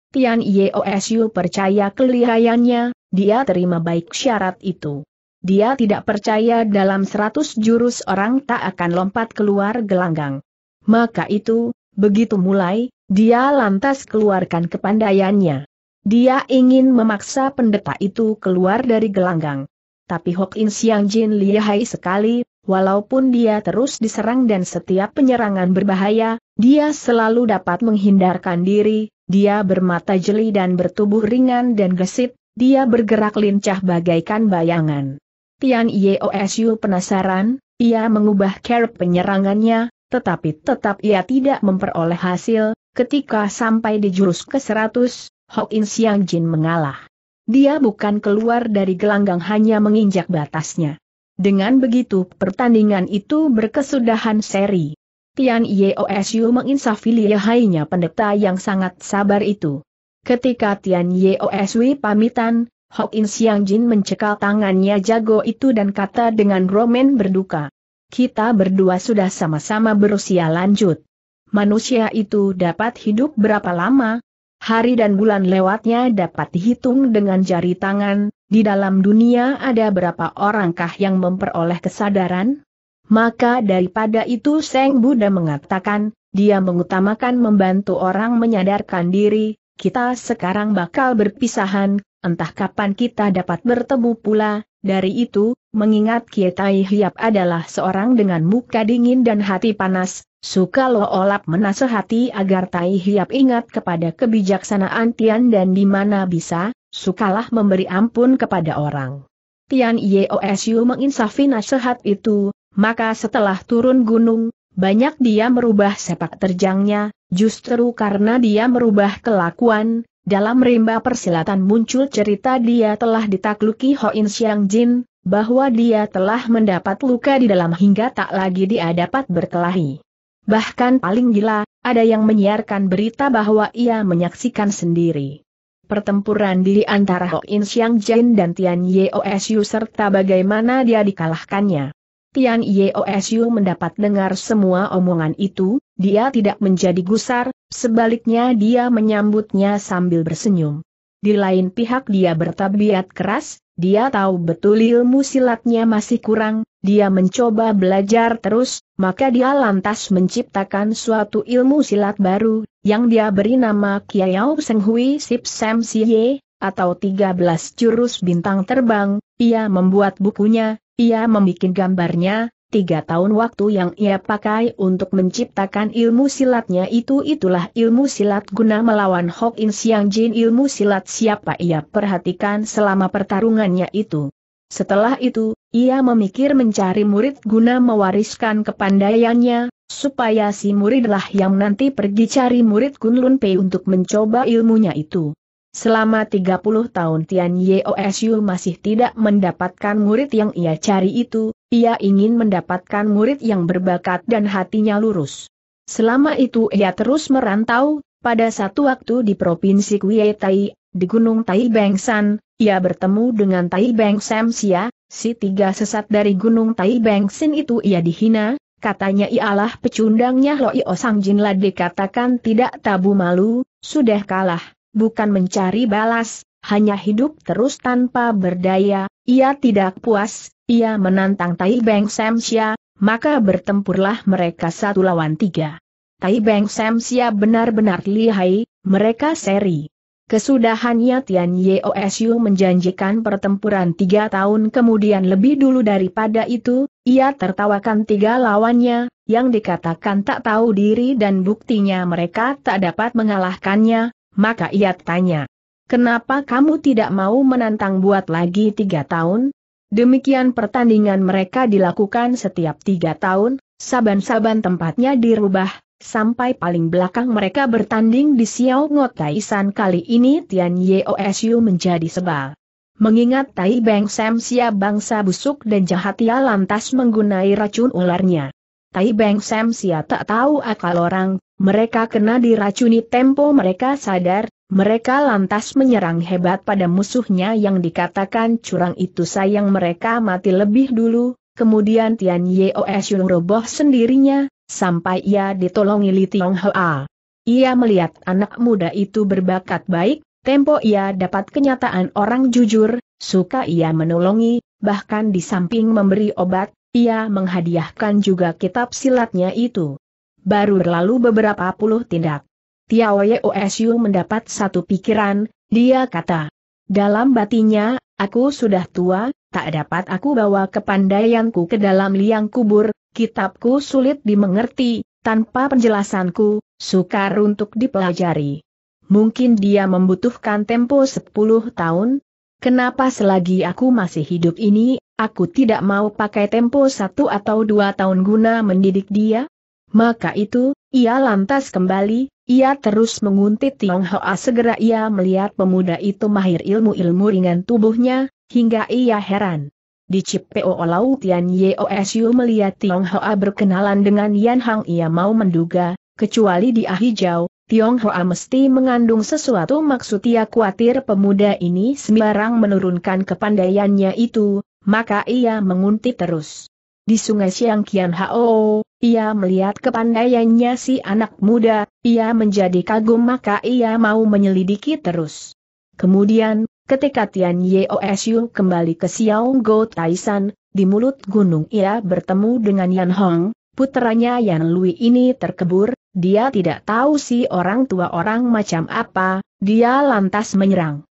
Speaker 1: Tian Yeosu percaya kelihayannya, dia terima baik syarat itu. Dia tidak percaya dalam seratus jurus orang tak akan lompat keluar gelanggang. Maka itu, begitu mulai, dia lantas keluarkan kepandaiannya. Dia ingin memaksa pendeta itu keluar dari gelanggang tapi In Siang Jin lihai sekali, walaupun dia terus diserang dan setiap penyerangan berbahaya, dia selalu dapat menghindarkan diri, dia bermata jeli dan bertubuh ringan dan gesit, dia bergerak lincah bagaikan bayangan. Tian Yeosu penasaran, ia mengubah cara penyerangannya, tetapi tetap ia tidak memperoleh hasil, ketika sampai di jurus ke-100, In Siang Jin mengalah dia bukan keluar dari gelanggang hanya menginjak batasnya. Dengan begitu pertandingan itu berkesudahan seri. Tian Yeosu menginsafi lihainya pendeta yang sangat sabar itu. Ketika Tian Yeosu pamitan, Hok In Jin mencekal tangannya jago itu dan kata dengan romen berduka. Kita berdua sudah sama-sama berusia lanjut. Manusia itu dapat hidup berapa lama, Hari dan bulan lewatnya dapat dihitung dengan jari tangan, di dalam dunia ada berapa orangkah yang memperoleh kesadaran? Maka daripada itu Seng Buddha mengatakan, dia mengutamakan membantu orang menyadarkan diri, kita sekarang bakal berpisahan, entah kapan kita dapat bertemu pula, dari itu, mengingat Kietai Hiap adalah seorang dengan muka dingin dan hati panas, suka lo Olap menasehati agar Tai Hiap ingat kepada kebijaksanaan Tian dan di mana bisa, sukalah memberi ampun kepada orang. Tian Yeosu menginsafi nasihat itu, maka setelah turun gunung, banyak dia merubah sepak terjangnya, justru karena dia merubah kelakuan, dalam rimba persilatan muncul cerita dia telah ditakluki Ho In Xiang Jin, bahwa dia telah mendapat luka di dalam hingga tak lagi dia dapat berkelahi. Bahkan paling gila, ada yang menyiarkan berita bahwa ia menyaksikan sendiri pertempuran di antara Ho In Xiang Jin dan Tian Yeosu serta bagaimana dia dikalahkannya. Tian Yeosu mendapat dengar semua omongan itu, dia tidak menjadi gusar, sebaliknya dia menyambutnya sambil bersenyum. Di lain pihak dia bertabiat keras, dia tahu betul ilmu silatnya masih kurang, dia mencoba belajar terus, maka dia lantas menciptakan suatu ilmu silat baru, yang dia beri nama Kiao Senghui Sip Sam Siye, atau 13 jurus bintang terbang, ia membuat bukunya, ia membuat gambarnya, tiga tahun waktu yang ia pakai untuk menciptakan ilmu silatnya itu itulah ilmu silat guna melawan Hok In Siang Jin ilmu silat siapa ia perhatikan selama pertarungannya itu. Setelah itu, ia memikir mencari murid guna mewariskan kepandaiannya, supaya si muridlah yang nanti pergi cari murid Kunlun Pei untuk mencoba ilmunya itu. Selama 30 tahun Tian Yeosu masih tidak mendapatkan murid yang ia cari itu, ia ingin mendapatkan murid yang berbakat dan hatinya lurus. Selama itu ia terus merantau, pada satu waktu di Provinsi Tai, di Gunung Tai San, ia bertemu dengan Tai Beng Samsia, si tiga sesat dari Gunung Tai Sin itu ia dihina, katanya ialah pecundangnya Loi Osang Jin dikatakan tidak tabu malu, sudah kalah bukan mencari balas, hanya hidup terus tanpa berdaya, ia tidak puas, ia menantang Tai Beng Samsia, maka bertempurlah mereka satu lawan tiga. Tai Beng Samsia benar-benar lihai, mereka seri. Kesudahannya Tian Yeosu menjanjikan pertempuran tiga tahun kemudian lebih dulu daripada itu, ia tertawakan tiga lawannya, yang dikatakan tak tahu diri dan buktinya mereka tak dapat mengalahkannya, maka ia tanya, kenapa kamu tidak mau menantang buat lagi tiga tahun? Demikian pertandingan mereka dilakukan setiap tiga tahun, saban-saban tempatnya dirubah, sampai paling belakang mereka bertanding di Xiao Ngot Kaisan kali ini Tian Yeosu menjadi sebal. Mengingat Tai Beng Sam Sia bangsa busuk dan jahat ia lantas menggunai racun ularnya. Tai Beng Sam Sia tak tahu akal orang, mereka kena diracuni tempo mereka sadar, mereka lantas menyerang hebat pada musuhnya yang dikatakan curang itu sayang mereka mati lebih dulu, kemudian Tian Yeoes roboh sendirinya, sampai ia ditolongi Li Tiong Hoa. Ia melihat anak muda itu berbakat baik, tempo ia dapat kenyataan orang jujur, suka ia menolongi, bahkan di samping memberi obat, ia menghadiahkan juga kitab silatnya itu. Baru berlalu beberapa puluh tindak. Tiao Yeosu mendapat satu pikiran, dia kata. Dalam batinya, aku sudah tua, tak dapat aku bawa kepandaianku ke dalam liang kubur, kitabku sulit dimengerti, tanpa penjelasanku, sukar untuk dipelajari. Mungkin dia membutuhkan tempo 10 tahun. Kenapa selagi aku masih hidup ini, aku tidak mau pakai tempo satu atau dua tahun guna mendidik dia? Maka itu, ia lantas kembali, ia terus menguntit Tiong Hoa segera ia melihat pemuda itu mahir ilmu-ilmu ringan tubuhnya, hingga ia heran. Di Cip Lau Tian Yosu melihat Tiong Hoa berkenalan dengan Yan Hang ia mau menduga, kecuali di Ahijau, Tiong Hoa mesti mengandung sesuatu maksud ia khawatir pemuda ini sembarang menurunkan kepandaiannya itu, maka ia menguntit terus. Di sungai Siang Kian Hao, ia melihat kepandaiannya si anak muda, ia menjadi kagum maka ia mau menyelidiki terus. Kemudian, ketika Tian Yeosu kembali ke Xiaonggo Taisan, di mulut gunung ia bertemu dengan Yan Hong, putranya Yan Lui ini terkebur, dia tidak tahu si orang tua orang macam apa, dia lantas menyerang.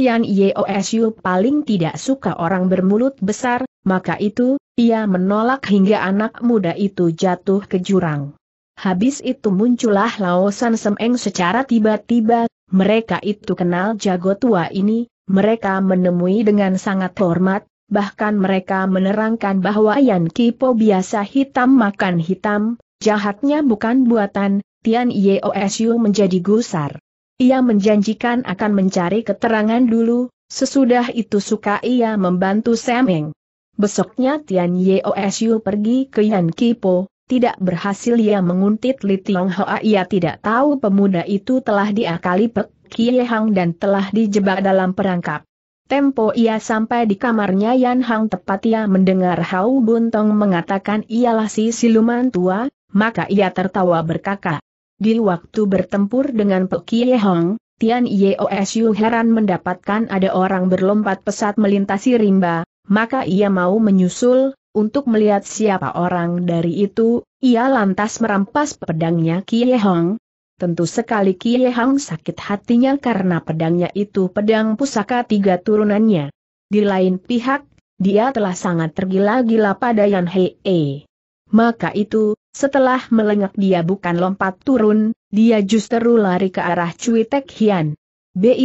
Speaker 1: Tian Yeosu paling tidak suka orang bermulut besar, maka itu, ia menolak hingga anak muda itu jatuh ke jurang. Habis itu muncullah Lao Semeng secara tiba-tiba, mereka itu kenal jago tua ini, mereka menemui dengan sangat hormat, bahkan mereka menerangkan bahwa Yan Kipo biasa hitam makan hitam, jahatnya bukan buatan, Tian Yeosu menjadi gusar. Ia menjanjikan akan mencari keterangan dulu, sesudah itu suka ia membantu Semeng. Besoknya Tian Yeosu pergi ke Yan Kipo, tidak berhasil ia menguntit Li Tiong Hoa ia tidak tahu pemuda itu telah diakali Pek Kie Hang dan telah dijebak dalam perangkap. Tempo ia sampai di kamarnya Yan Hang tepat ia mendengar Hau Buntong mengatakan ialah si siluman tua, maka ia tertawa berkakak. Di waktu bertempur dengan Pekie Hong, Tian Yeosu heran mendapatkan ada orang berlompat pesat melintasi rimba, maka ia mau menyusul, untuk melihat siapa orang dari itu, ia lantas merampas pedangnya Kie Hong. Tentu sekali Kie Hong sakit hatinya karena pedangnya itu pedang pusaka tiga turunannya. Di lain pihak, dia telah sangat tergila-gila pada Yan Hei. E. Maka itu, setelah melengak dia bukan lompat turun, dia justru lari ke arah Cui Tek Hian.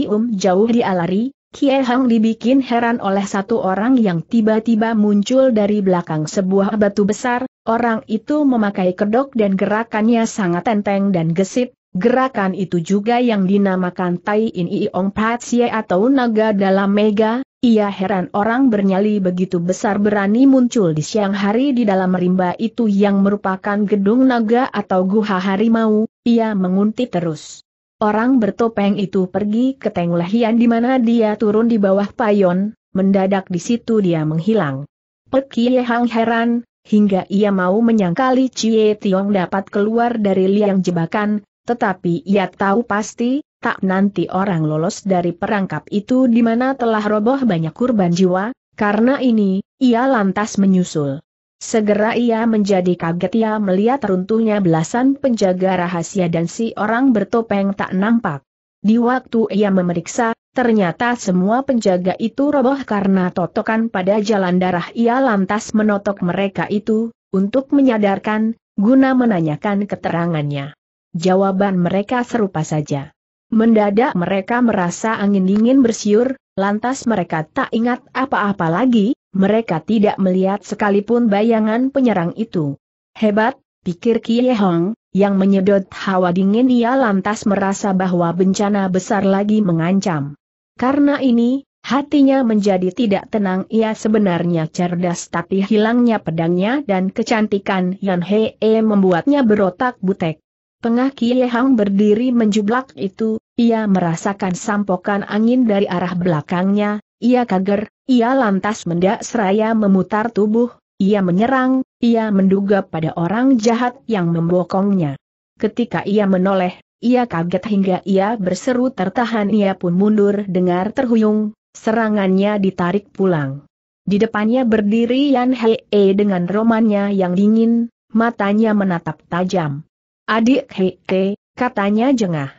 Speaker 1: Um jauh dia lari, Kie Hang dibikin heran oleh satu orang yang tiba-tiba muncul dari belakang sebuah batu besar, orang itu memakai kedok dan gerakannya sangat enteng dan gesit, Gerakan itu juga yang dinamakan Tai In Iong Patsie atau naga dalam mega, ia heran orang bernyali begitu besar berani muncul di siang hari di dalam rimba itu yang merupakan gedung naga atau guha harimau, ia menguntit terus. Orang bertopeng itu pergi ke tenglehian di mana dia turun di bawah payon, mendadak di situ dia menghilang. Pekie Hang heran, hingga ia mau menyangkali Cie Tiong dapat keluar dari liang jebakan, tetapi ia tahu pasti, tak nanti orang lolos dari perangkap itu di mana telah roboh banyak kurban jiwa, karena ini, ia lantas menyusul. Segera ia menjadi kaget ia melihat runtuhnya belasan penjaga rahasia dan si orang bertopeng tak nampak. Di waktu ia memeriksa, ternyata semua penjaga itu roboh karena totokan pada jalan darah ia lantas menotok mereka itu, untuk menyadarkan, guna menanyakan keterangannya. Jawaban mereka serupa saja. Mendadak mereka merasa angin dingin bersiur, lantas mereka tak ingat apa-apa lagi, mereka tidak melihat sekalipun bayangan penyerang itu. Hebat, pikir Kie Hong, yang menyedot hawa dingin ia lantas merasa bahwa bencana besar lagi mengancam. Karena ini, Hatinya menjadi tidak tenang ia sebenarnya cerdas tapi hilangnya pedangnya dan kecantikan Yan Hee membuatnya berotak butek. Tengah Kie Hang berdiri menjublak itu, ia merasakan sampokan angin dari arah belakangnya, ia kager, ia lantas mendak seraya memutar tubuh, ia menyerang, ia menduga pada orang jahat yang membokongnya. Ketika ia menoleh, ia kaget hingga ia berseru tertahan ia pun mundur dengar terhuyung, serangannya ditarik pulang. Di depannya berdiri Yan Hei e dengan romannya yang dingin, matanya menatap tajam. Adik Hekte, katanya jengah.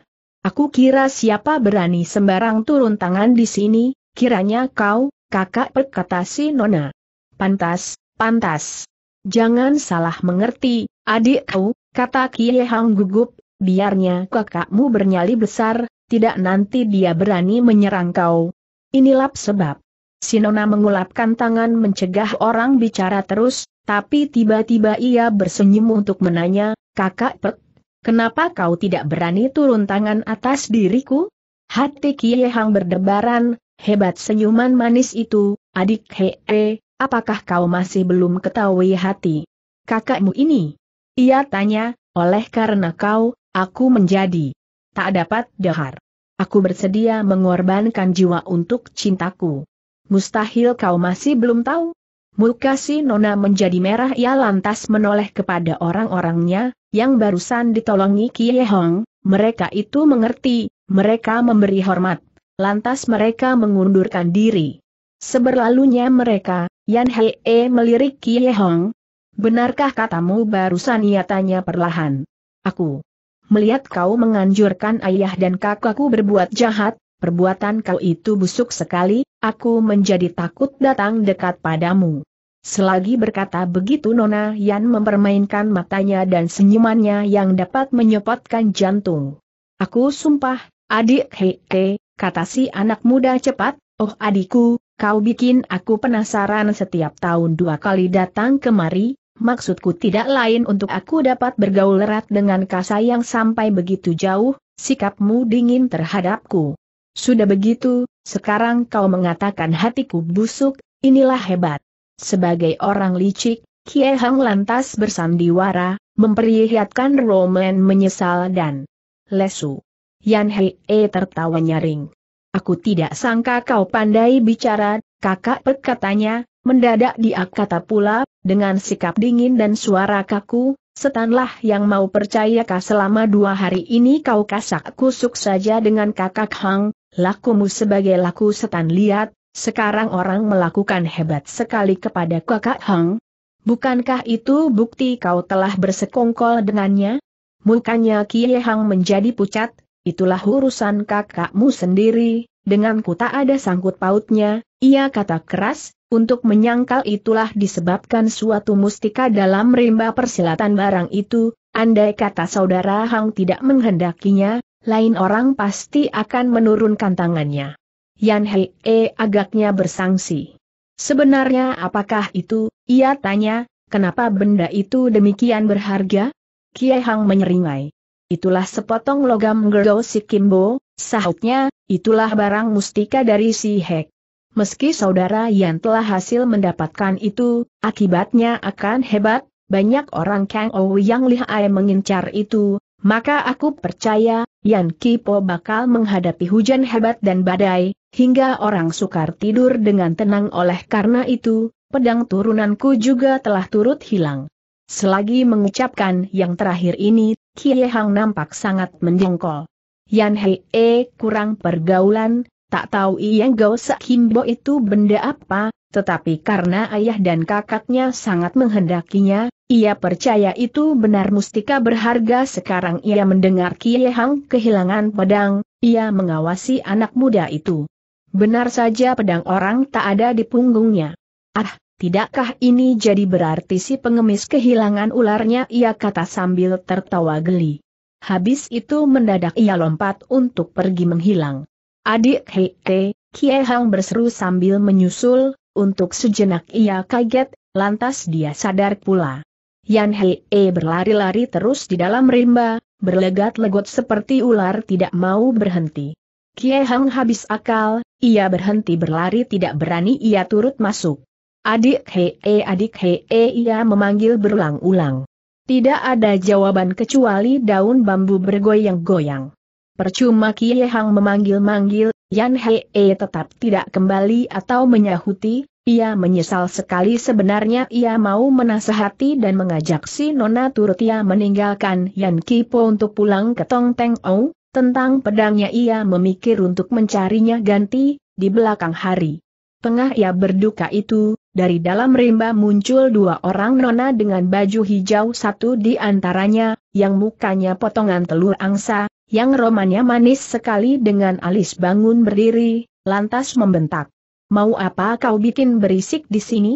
Speaker 1: Aku kira siapa berani sembarang turun tangan di sini, kiranya kau, kakak perkata si Nona. Pantas, pantas. Jangan salah mengerti, adik kau, kata Kie Hang gugup, biarnya kakakmu bernyali besar, tidak nanti dia berani menyerang kau. Inilah sebab. Si Nona mengulapkan tangan mencegah orang bicara terus, tapi tiba-tiba ia bersenyum untuk menanya, Kakak Pek, kenapa kau tidak berani turun tangan atas diriku? Hati Kie Hang berdebaran, hebat senyuman manis itu, adik Hee, apakah kau masih belum ketahui hati kakakmu ini? Ia tanya, oleh karena kau, aku menjadi tak dapat dahar. Aku bersedia mengorbankan jiwa untuk cintaku. Mustahil kau masih belum tahu? Muka si Nona menjadi merah ia lantas menoleh kepada orang-orangnya, yang barusan ditolongi Kie Hong, mereka itu mengerti, mereka memberi hormat. Lantas mereka mengundurkan diri. Seberlalunya mereka, Yan E melirik Kie Hong. Benarkah katamu barusan ia tanya perlahan? Aku melihat kau menganjurkan ayah dan kakakku berbuat jahat, perbuatan kau itu busuk sekali, aku menjadi takut datang dekat padamu. Selagi berkata begitu Nona Yan mempermainkan matanya dan senyumannya yang dapat menyopotkan jantung. Aku sumpah, adik he he, kata si anak muda cepat, oh adikku, kau bikin aku penasaran setiap tahun dua kali datang kemari, maksudku tidak lain untuk aku dapat bergaul erat dengan kasa yang sampai begitu jauh, sikapmu dingin terhadapku. Sudah begitu, sekarang kau mengatakan hatiku busuk, inilah hebat. Sebagai orang licik, Kie Hang lantas bersandiwara, memperlihatkan Roman menyesal dan lesu. Yan Hei e tertawa nyaring. Aku tidak sangka kau pandai bicara, kakak perkatanya, mendadak dia kata pula, dengan sikap dingin dan suara kaku, Setanlah yang mau percayakah selama dua hari ini kau kasak kusuk saja dengan kakak Hang, lakumu sebagai laku setan lihat, sekarang orang melakukan hebat sekali kepada kakak Hang. Bukankah itu bukti kau telah bersekongkol dengannya? Mukanya Kie Hang menjadi pucat, itulah urusan kakakmu sendiri, denganku tak ada sangkut pautnya, ia kata keras, untuk menyangkal itulah disebabkan suatu mustika dalam rimba persilatan barang itu, andai kata saudara Hang tidak menghendakinya, lain orang pasti akan menurunkan tangannya. Yan Hei eh, agaknya bersangsi. Sebenarnya apakah itu, ia tanya, kenapa benda itu demikian berharga? Kiai Hang menyeringai. Itulah sepotong logam Gerdo Sikimbo, sahutnya, itulah barang mustika dari si Hek. Meski saudara Yan telah hasil mendapatkan itu, akibatnya akan hebat, banyak orang Kang Ou yang lihai mengincar itu, maka aku percaya, Yan Kipo bakal menghadapi hujan hebat dan badai, hingga orang sukar tidur dengan tenang oleh karena itu, pedang turunanku juga telah turut hilang. Selagi mengucapkan yang terakhir ini, Kie Hang nampak sangat menjengkol. Yan Hei eh, kurang pergaulan, Tak tahu Iyeng Gao Sakimbo itu benda apa, tetapi karena ayah dan kakaknya sangat menghendakinya, ia percaya itu benar mustika berharga sekarang ia mendengar Kiai Hang kehilangan pedang, ia mengawasi anak muda itu. Benar saja pedang orang tak ada di punggungnya. Ah, tidakkah ini jadi berarti si pengemis kehilangan ularnya ia kata sambil tertawa geli. Habis itu mendadak ia lompat untuk pergi menghilang. Adik Hei Kie Hang berseru sambil menyusul, untuk sejenak ia kaget, lantas dia sadar pula. Yan Hei e berlari-lari terus di dalam rimba, berlegat-legot seperti ular tidak mau berhenti. Kie Hang habis akal, ia berhenti berlari tidak berani ia turut masuk. Adik Hei, e, adik Hei, e, ia memanggil berulang-ulang. Tidak ada jawaban kecuali daun bambu bergoyang-goyang. Percuma Kie Hang memanggil-manggil, Yan Hei e tetap tidak kembali atau menyahuti, ia menyesal sekali sebenarnya ia mau menasehati dan mengajak si Nona Turutia meninggalkan Yan Kipo untuk pulang ke Tong Teng Ou, tentang pedangnya ia memikir untuk mencarinya ganti, di belakang hari. Tengah ia berduka itu, dari dalam rimba muncul dua orang nona dengan baju hijau satu di antaranya, yang mukanya potongan telur angsa, yang romannya manis sekali dengan alis bangun berdiri, lantas membentak. Mau apa kau bikin berisik di sini?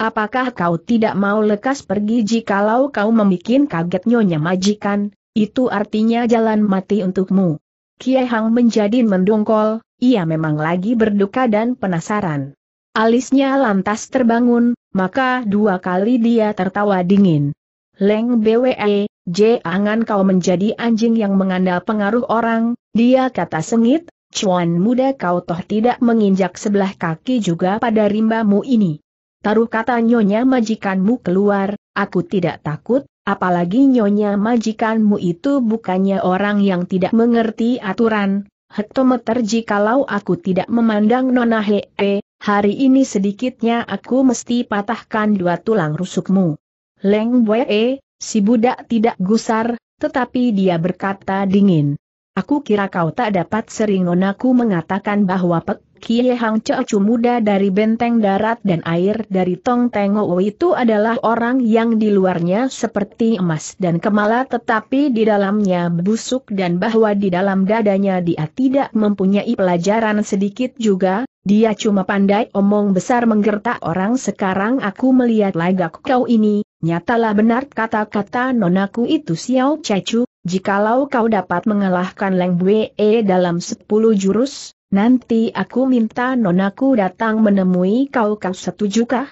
Speaker 1: Apakah kau tidak mau lekas pergi jikalau kau membuat kaget nyonya majikan, itu artinya jalan mati untukmu. Kie Hang menjadi mendongkol, ia memang lagi berduka dan penasaran. Alisnya lantas terbangun, maka dua kali dia tertawa dingin. Leng BWE, jangan kau menjadi anjing yang mengandal pengaruh orang, dia kata sengit, cuan muda kau toh tidak menginjak sebelah kaki juga pada rimbamu ini. Taruh kata nyonya majikanmu keluar, aku tidak takut, apalagi nyonya majikanmu itu bukannya orang yang tidak mengerti aturan, hektometer jikalau aku tidak memandang nona hee, eh, hari ini sedikitnya aku mesti patahkan dua tulang rusukmu. Leng Wee, Si budak tidak gusar, tetapi dia berkata dingin. Aku kira kau tak dapat seringon aku mengatakan bahwa Pek Kie Hang Chu muda dari benteng darat dan air dari Tong Teng oh, itu adalah orang yang di luarnya seperti emas dan kemala tetapi di dalamnya busuk dan bahwa di dalam dadanya dia tidak mempunyai pelajaran sedikit juga, dia cuma pandai omong besar menggertak orang sekarang aku melihat lagak kau ini, nyatalah benar kata-kata nonaku itu Xiao Cecu, jikalau kau dapat mengalahkan Leng Bue dalam 10 jurus, Nanti aku minta nonaku datang menemui kau kau setujukah?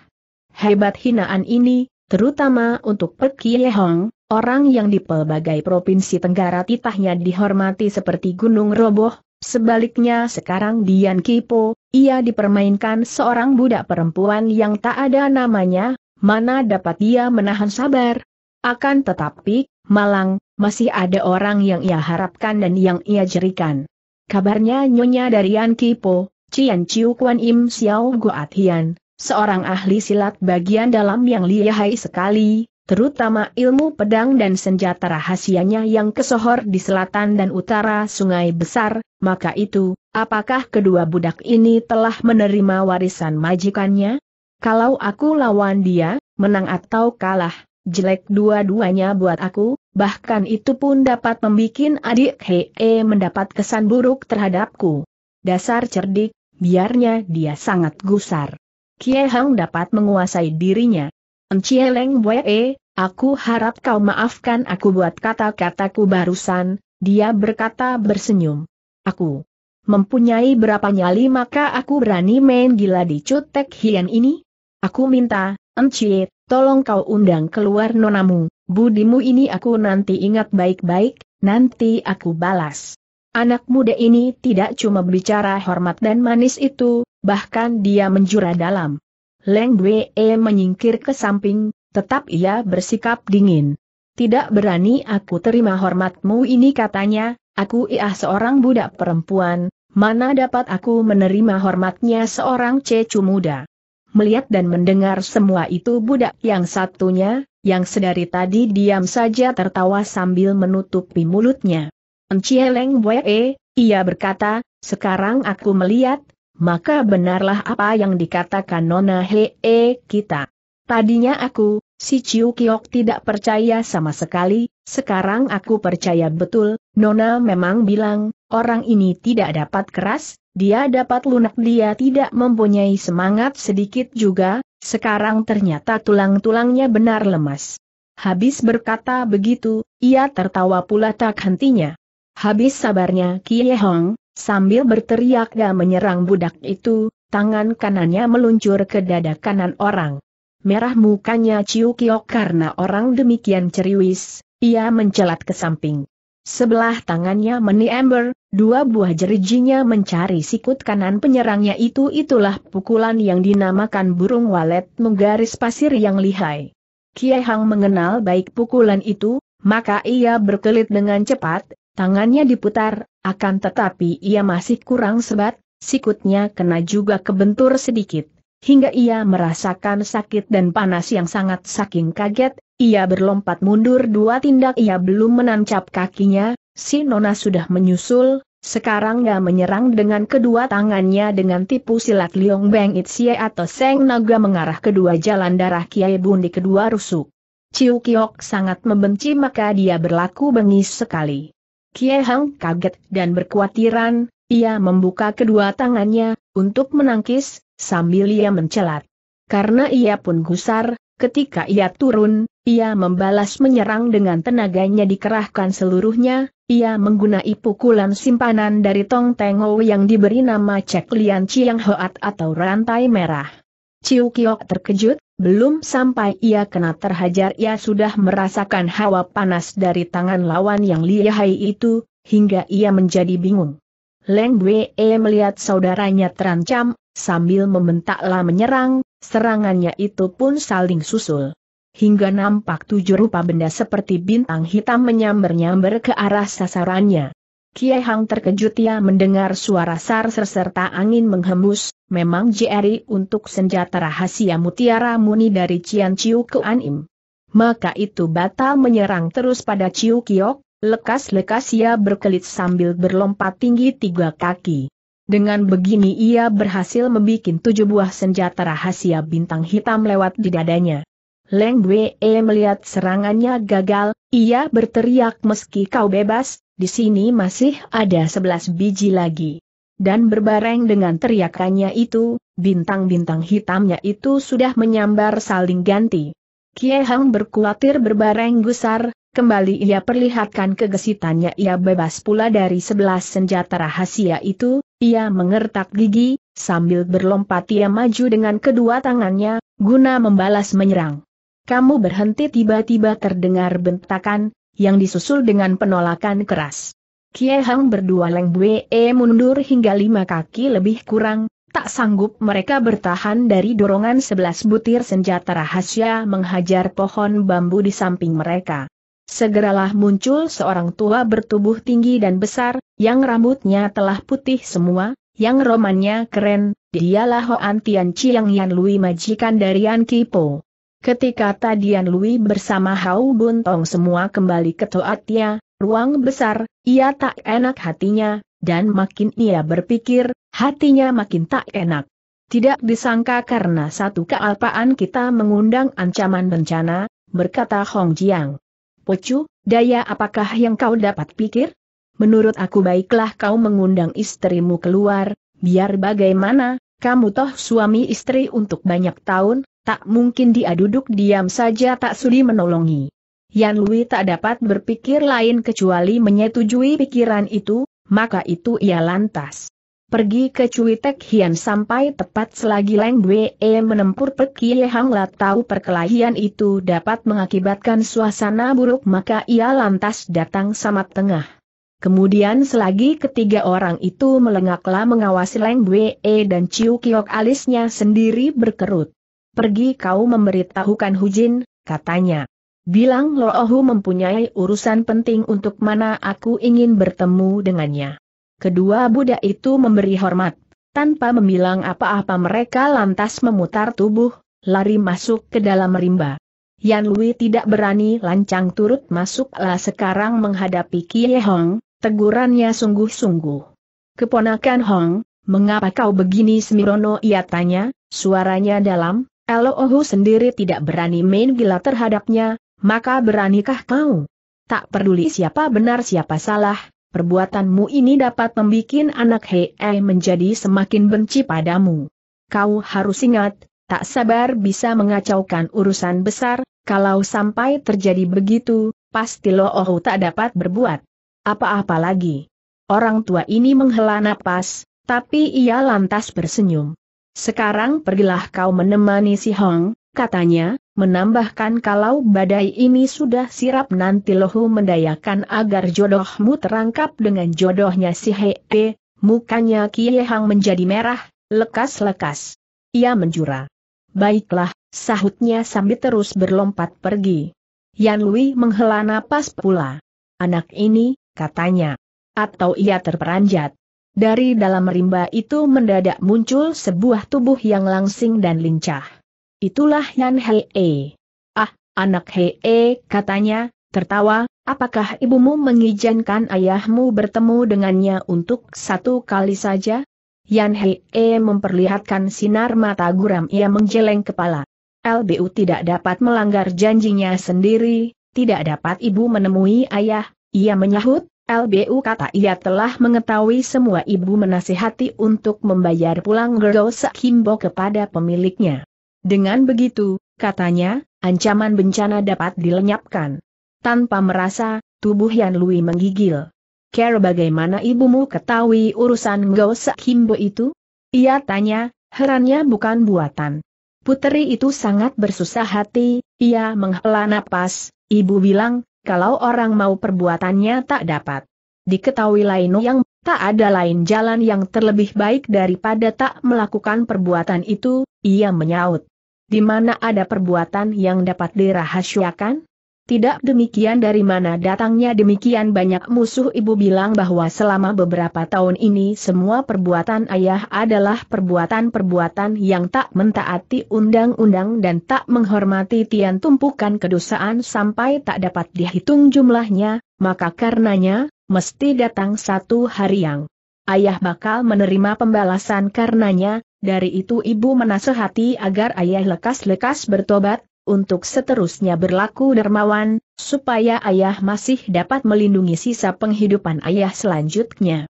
Speaker 1: Hebat hinaan ini, terutama untuk Pek Hong, orang yang di pelbagai provinsi Tenggara titahnya dihormati seperti gunung roboh, sebaliknya sekarang Dian Kipo, ia dipermainkan seorang budak perempuan yang tak ada namanya, mana dapat dia menahan sabar? Akan tetapi, Malang, masih ada orang yang ia harapkan dan yang ia jerikan. Kabarnya Nyonya dari Yan Kipo, Cian Chiu Kuan Im Xiao Guat Hian, seorang ahli silat bagian dalam yang lihai sekali, terutama ilmu pedang dan senjata rahasianya yang kesohor di selatan dan utara sungai besar, maka itu, apakah kedua budak ini telah menerima warisan majikannya? Kalau aku lawan dia, menang atau kalah, jelek dua-duanya buat aku, bahkan itu pun dapat membuat adik Hee mendapat kesan buruk terhadapku. Dasar cerdik, biarnya dia sangat gusar. Kie Hang dapat menguasai dirinya. Encie Leng Wee, aku harap kau maafkan aku buat kata-kataku barusan, dia berkata bersenyum. Aku mempunyai berapa nyali maka aku berani main gila di cutek hian ini? Aku minta, Encie, tolong kau undang keluar nonamu, Budimu ini aku nanti ingat baik-baik, nanti aku balas. Anak muda ini tidak cuma bicara hormat dan manis itu, bahkan dia menjura dalam. Leng Dwe e menyingkir ke samping, tetap ia bersikap dingin. Tidak berani aku terima hormatmu ini katanya, aku ia seorang budak perempuan, mana dapat aku menerima hormatnya seorang cecu muda. Melihat dan mendengar semua itu budak yang satunya, yang sedari tadi diam saja tertawa sambil menutupi mulutnya. Encieleng Wee, ia berkata, sekarang aku melihat, maka benarlah apa yang dikatakan Nona Hee kita. Tadinya aku, si Chiu Kiok tidak percaya sama sekali, sekarang aku percaya betul, Nona memang bilang, orang ini tidak dapat keras, dia dapat lunak dia tidak mempunyai semangat sedikit juga, sekarang ternyata tulang-tulangnya benar lemas. Habis berkata begitu, ia tertawa pula tak hentinya. Habis sabarnya Kie Hong, sambil berteriak dan menyerang budak itu, tangan kanannya meluncur ke dada kanan orang. Merah mukanya Ciu Kiok karena orang demikian ceriwis, ia mencelat ke samping. Sebelah tangannya meniember. Dua buah jerijinya mencari sikut kanan penyerangnya itu itulah pukulan yang dinamakan burung walet menggaris pasir yang lihai. Kiai Hang mengenal baik pukulan itu, maka ia berkelit dengan cepat, tangannya diputar, akan tetapi ia masih kurang sebat, sikutnya kena juga kebentur sedikit. Hingga ia merasakan sakit dan panas yang sangat saking kaget, ia berlompat mundur dua tindak ia belum menancap kakinya, si Nona sudah menyusul, sekarang gak menyerang dengan kedua tangannya dengan tipu silat Liong Beng Itzie atau Seng Naga mengarah kedua jalan darah Kiai Bun di kedua rusuk. Ciu Kiok sangat membenci maka dia berlaku bengis sekali. Kiai Hang kaget dan berkuatiran, ia membuka kedua tangannya, untuk menangkis, sambil ia mencelat. Karena ia pun gusar, Ketika ia turun, ia membalas menyerang dengan tenaganya dikerahkan seluruhnya, ia menggunai pukulan simpanan dari Tong Tengo yang diberi nama Cek Lian Chiang Hoat atau Rantai Merah. Ciu Kiok terkejut, belum sampai ia kena terhajar ia sudah merasakan hawa panas dari tangan lawan yang lihai itu, hingga ia menjadi bingung. Leng Wei melihat saudaranya terancam, sambil membentaklah menyerang, serangannya itu pun saling susul. Hingga nampak tujuh rupa benda seperti bintang hitam menyambar-nyambar ke arah sasarannya. Kiai Hang terkejut ia mendengar suara sar serta angin menghembus, memang JRI untuk senjata rahasia mutiara muni dari Cian Chiu ke Anim. Maka itu batal menyerang terus pada Ciu Kiok, lekas-lekas ia berkelit sambil berlompat tinggi tiga kaki. Dengan begini ia berhasil membuat tujuh buah senjata rahasia bintang hitam lewat di dadanya. Leng Wei e melihat serangannya gagal, ia berteriak meski kau bebas, di sini masih ada sebelas biji lagi. Dan berbareng dengan teriakannya itu, bintang-bintang hitamnya itu sudah menyambar saling ganti. Kie Hang berkuatir berbareng gusar, Kembali ia perlihatkan kegesitannya ia bebas pula dari sebelas senjata rahasia itu, ia mengertak gigi, sambil berlompat ia maju dengan kedua tangannya, guna membalas menyerang. Kamu berhenti tiba-tiba terdengar bentakan, yang disusul dengan penolakan keras. Kie Hang berdua Leng Bue e mundur hingga lima kaki lebih kurang, tak sanggup mereka bertahan dari dorongan sebelas butir senjata rahasia menghajar pohon bambu di samping mereka. Segeralah muncul seorang tua bertubuh tinggi dan besar, yang rambutnya telah putih semua, yang romannya keren, dialah Hoan Tian yang Yan Lui majikan dari Yan Kipo. Ketika tadi Yan Lui bersama Hao Bun Tong semua kembali ke toatnya, ruang besar, ia tak enak hatinya, dan makin ia berpikir, hatinya makin tak enak. Tidak disangka karena satu kealpaan kita mengundang ancaman bencana, berkata Hong Jiang. Pocu, daya apakah yang kau dapat pikir? Menurut aku baiklah kau mengundang istrimu keluar, biar bagaimana, kamu toh suami istri untuk banyak tahun, tak mungkin dia duduk diam saja tak sudi menolongi. Yan Lui tak dapat berpikir lain kecuali menyetujui pikiran itu, maka itu ia lantas pergi ke cuitek Hian sampai tepat selagi Leng Bwe menempur Pekie Hang Lat tahu perkelahian itu dapat mengakibatkan suasana buruk maka ia lantas datang sama tengah. Kemudian selagi ketiga orang itu melengaklah mengawasi Leng Bwe dan Ciu Kiok alisnya sendiri berkerut. Pergi kau memberitahukan Hujin, katanya. Bilang Lo Loohu mempunyai urusan penting untuk mana aku ingin bertemu dengannya. Kedua budak itu memberi hormat. Tanpa memilang apa-apa mereka lantas memutar tubuh, lari masuk ke dalam rimba. Yan Lui tidak berani lancang turut masuklah sekarang menghadapi Kie Hong, tegurannya sungguh-sungguh. Keponakan Hong, mengapa kau begini Semirono ia tanya, suaranya dalam, Elohu sendiri tidak berani main gila terhadapnya, maka beranikah kau? Tak peduli siapa benar siapa salah, perbuatanmu ini dapat membuat anak Hei menjadi semakin benci padamu. Kau harus ingat, tak sabar bisa mengacaukan urusan besar, kalau sampai terjadi begitu, pasti Lo Ohu tak dapat berbuat apa-apa lagi. Orang tua ini menghela napas, tapi ia lantas bersenyum. Sekarang pergilah kau menemani si Hong, katanya, menambahkan kalau badai ini sudah sirap nanti lohu mendayakan agar jodohmu terangkap dengan jodohnya si Hee. mukanya Kie Hang menjadi merah, lekas-lekas. Ia menjura. Baiklah, sahutnya sambil terus berlompat pergi. Yan Lui menghela napas pula. Anak ini, katanya. Atau ia terperanjat. Dari dalam rimba itu mendadak muncul sebuah tubuh yang langsing dan lincah. Itulah Yan Hee. Ah, anak Hei, Hee, katanya, tertawa, apakah ibumu mengizinkan ayahmu bertemu dengannya untuk satu kali saja? Yan Hee memperlihatkan sinar mata guram ia menjeleng kepala. LBU tidak dapat melanggar janjinya sendiri, tidak dapat ibu menemui ayah, ia menyahut, LBU kata ia telah mengetahui semua ibu menasihati untuk membayar pulang Gerdo kimbo kepada pemiliknya. Dengan begitu, katanya, ancaman bencana dapat dilenyapkan. Tanpa merasa, tubuh Yan Lui menggigil. Care bagaimana ibumu ketahui urusan Ngao sekimbo itu? Ia tanya, herannya bukan buatan. Puteri itu sangat bersusah hati, ia menghela napas, ibu bilang, kalau orang mau perbuatannya tak dapat. Diketahui lain yang tak ada lain jalan yang terlebih baik daripada tak melakukan perbuatan itu, ia menyaut. Di mana ada perbuatan yang dapat dirahasiakan? Tidak demikian dari mana datangnya demikian banyak musuh ibu bilang bahwa selama beberapa tahun ini semua perbuatan ayah adalah perbuatan-perbuatan yang tak mentaati undang-undang dan tak menghormati tian tumpukan kedosaan sampai tak dapat dihitung jumlahnya, maka karenanya, mesti datang satu hari yang ayah bakal menerima pembalasan karenanya, dari itu ibu menasehati agar ayah lekas-lekas bertobat, untuk seterusnya berlaku dermawan, supaya ayah masih dapat melindungi sisa penghidupan ayah selanjutnya.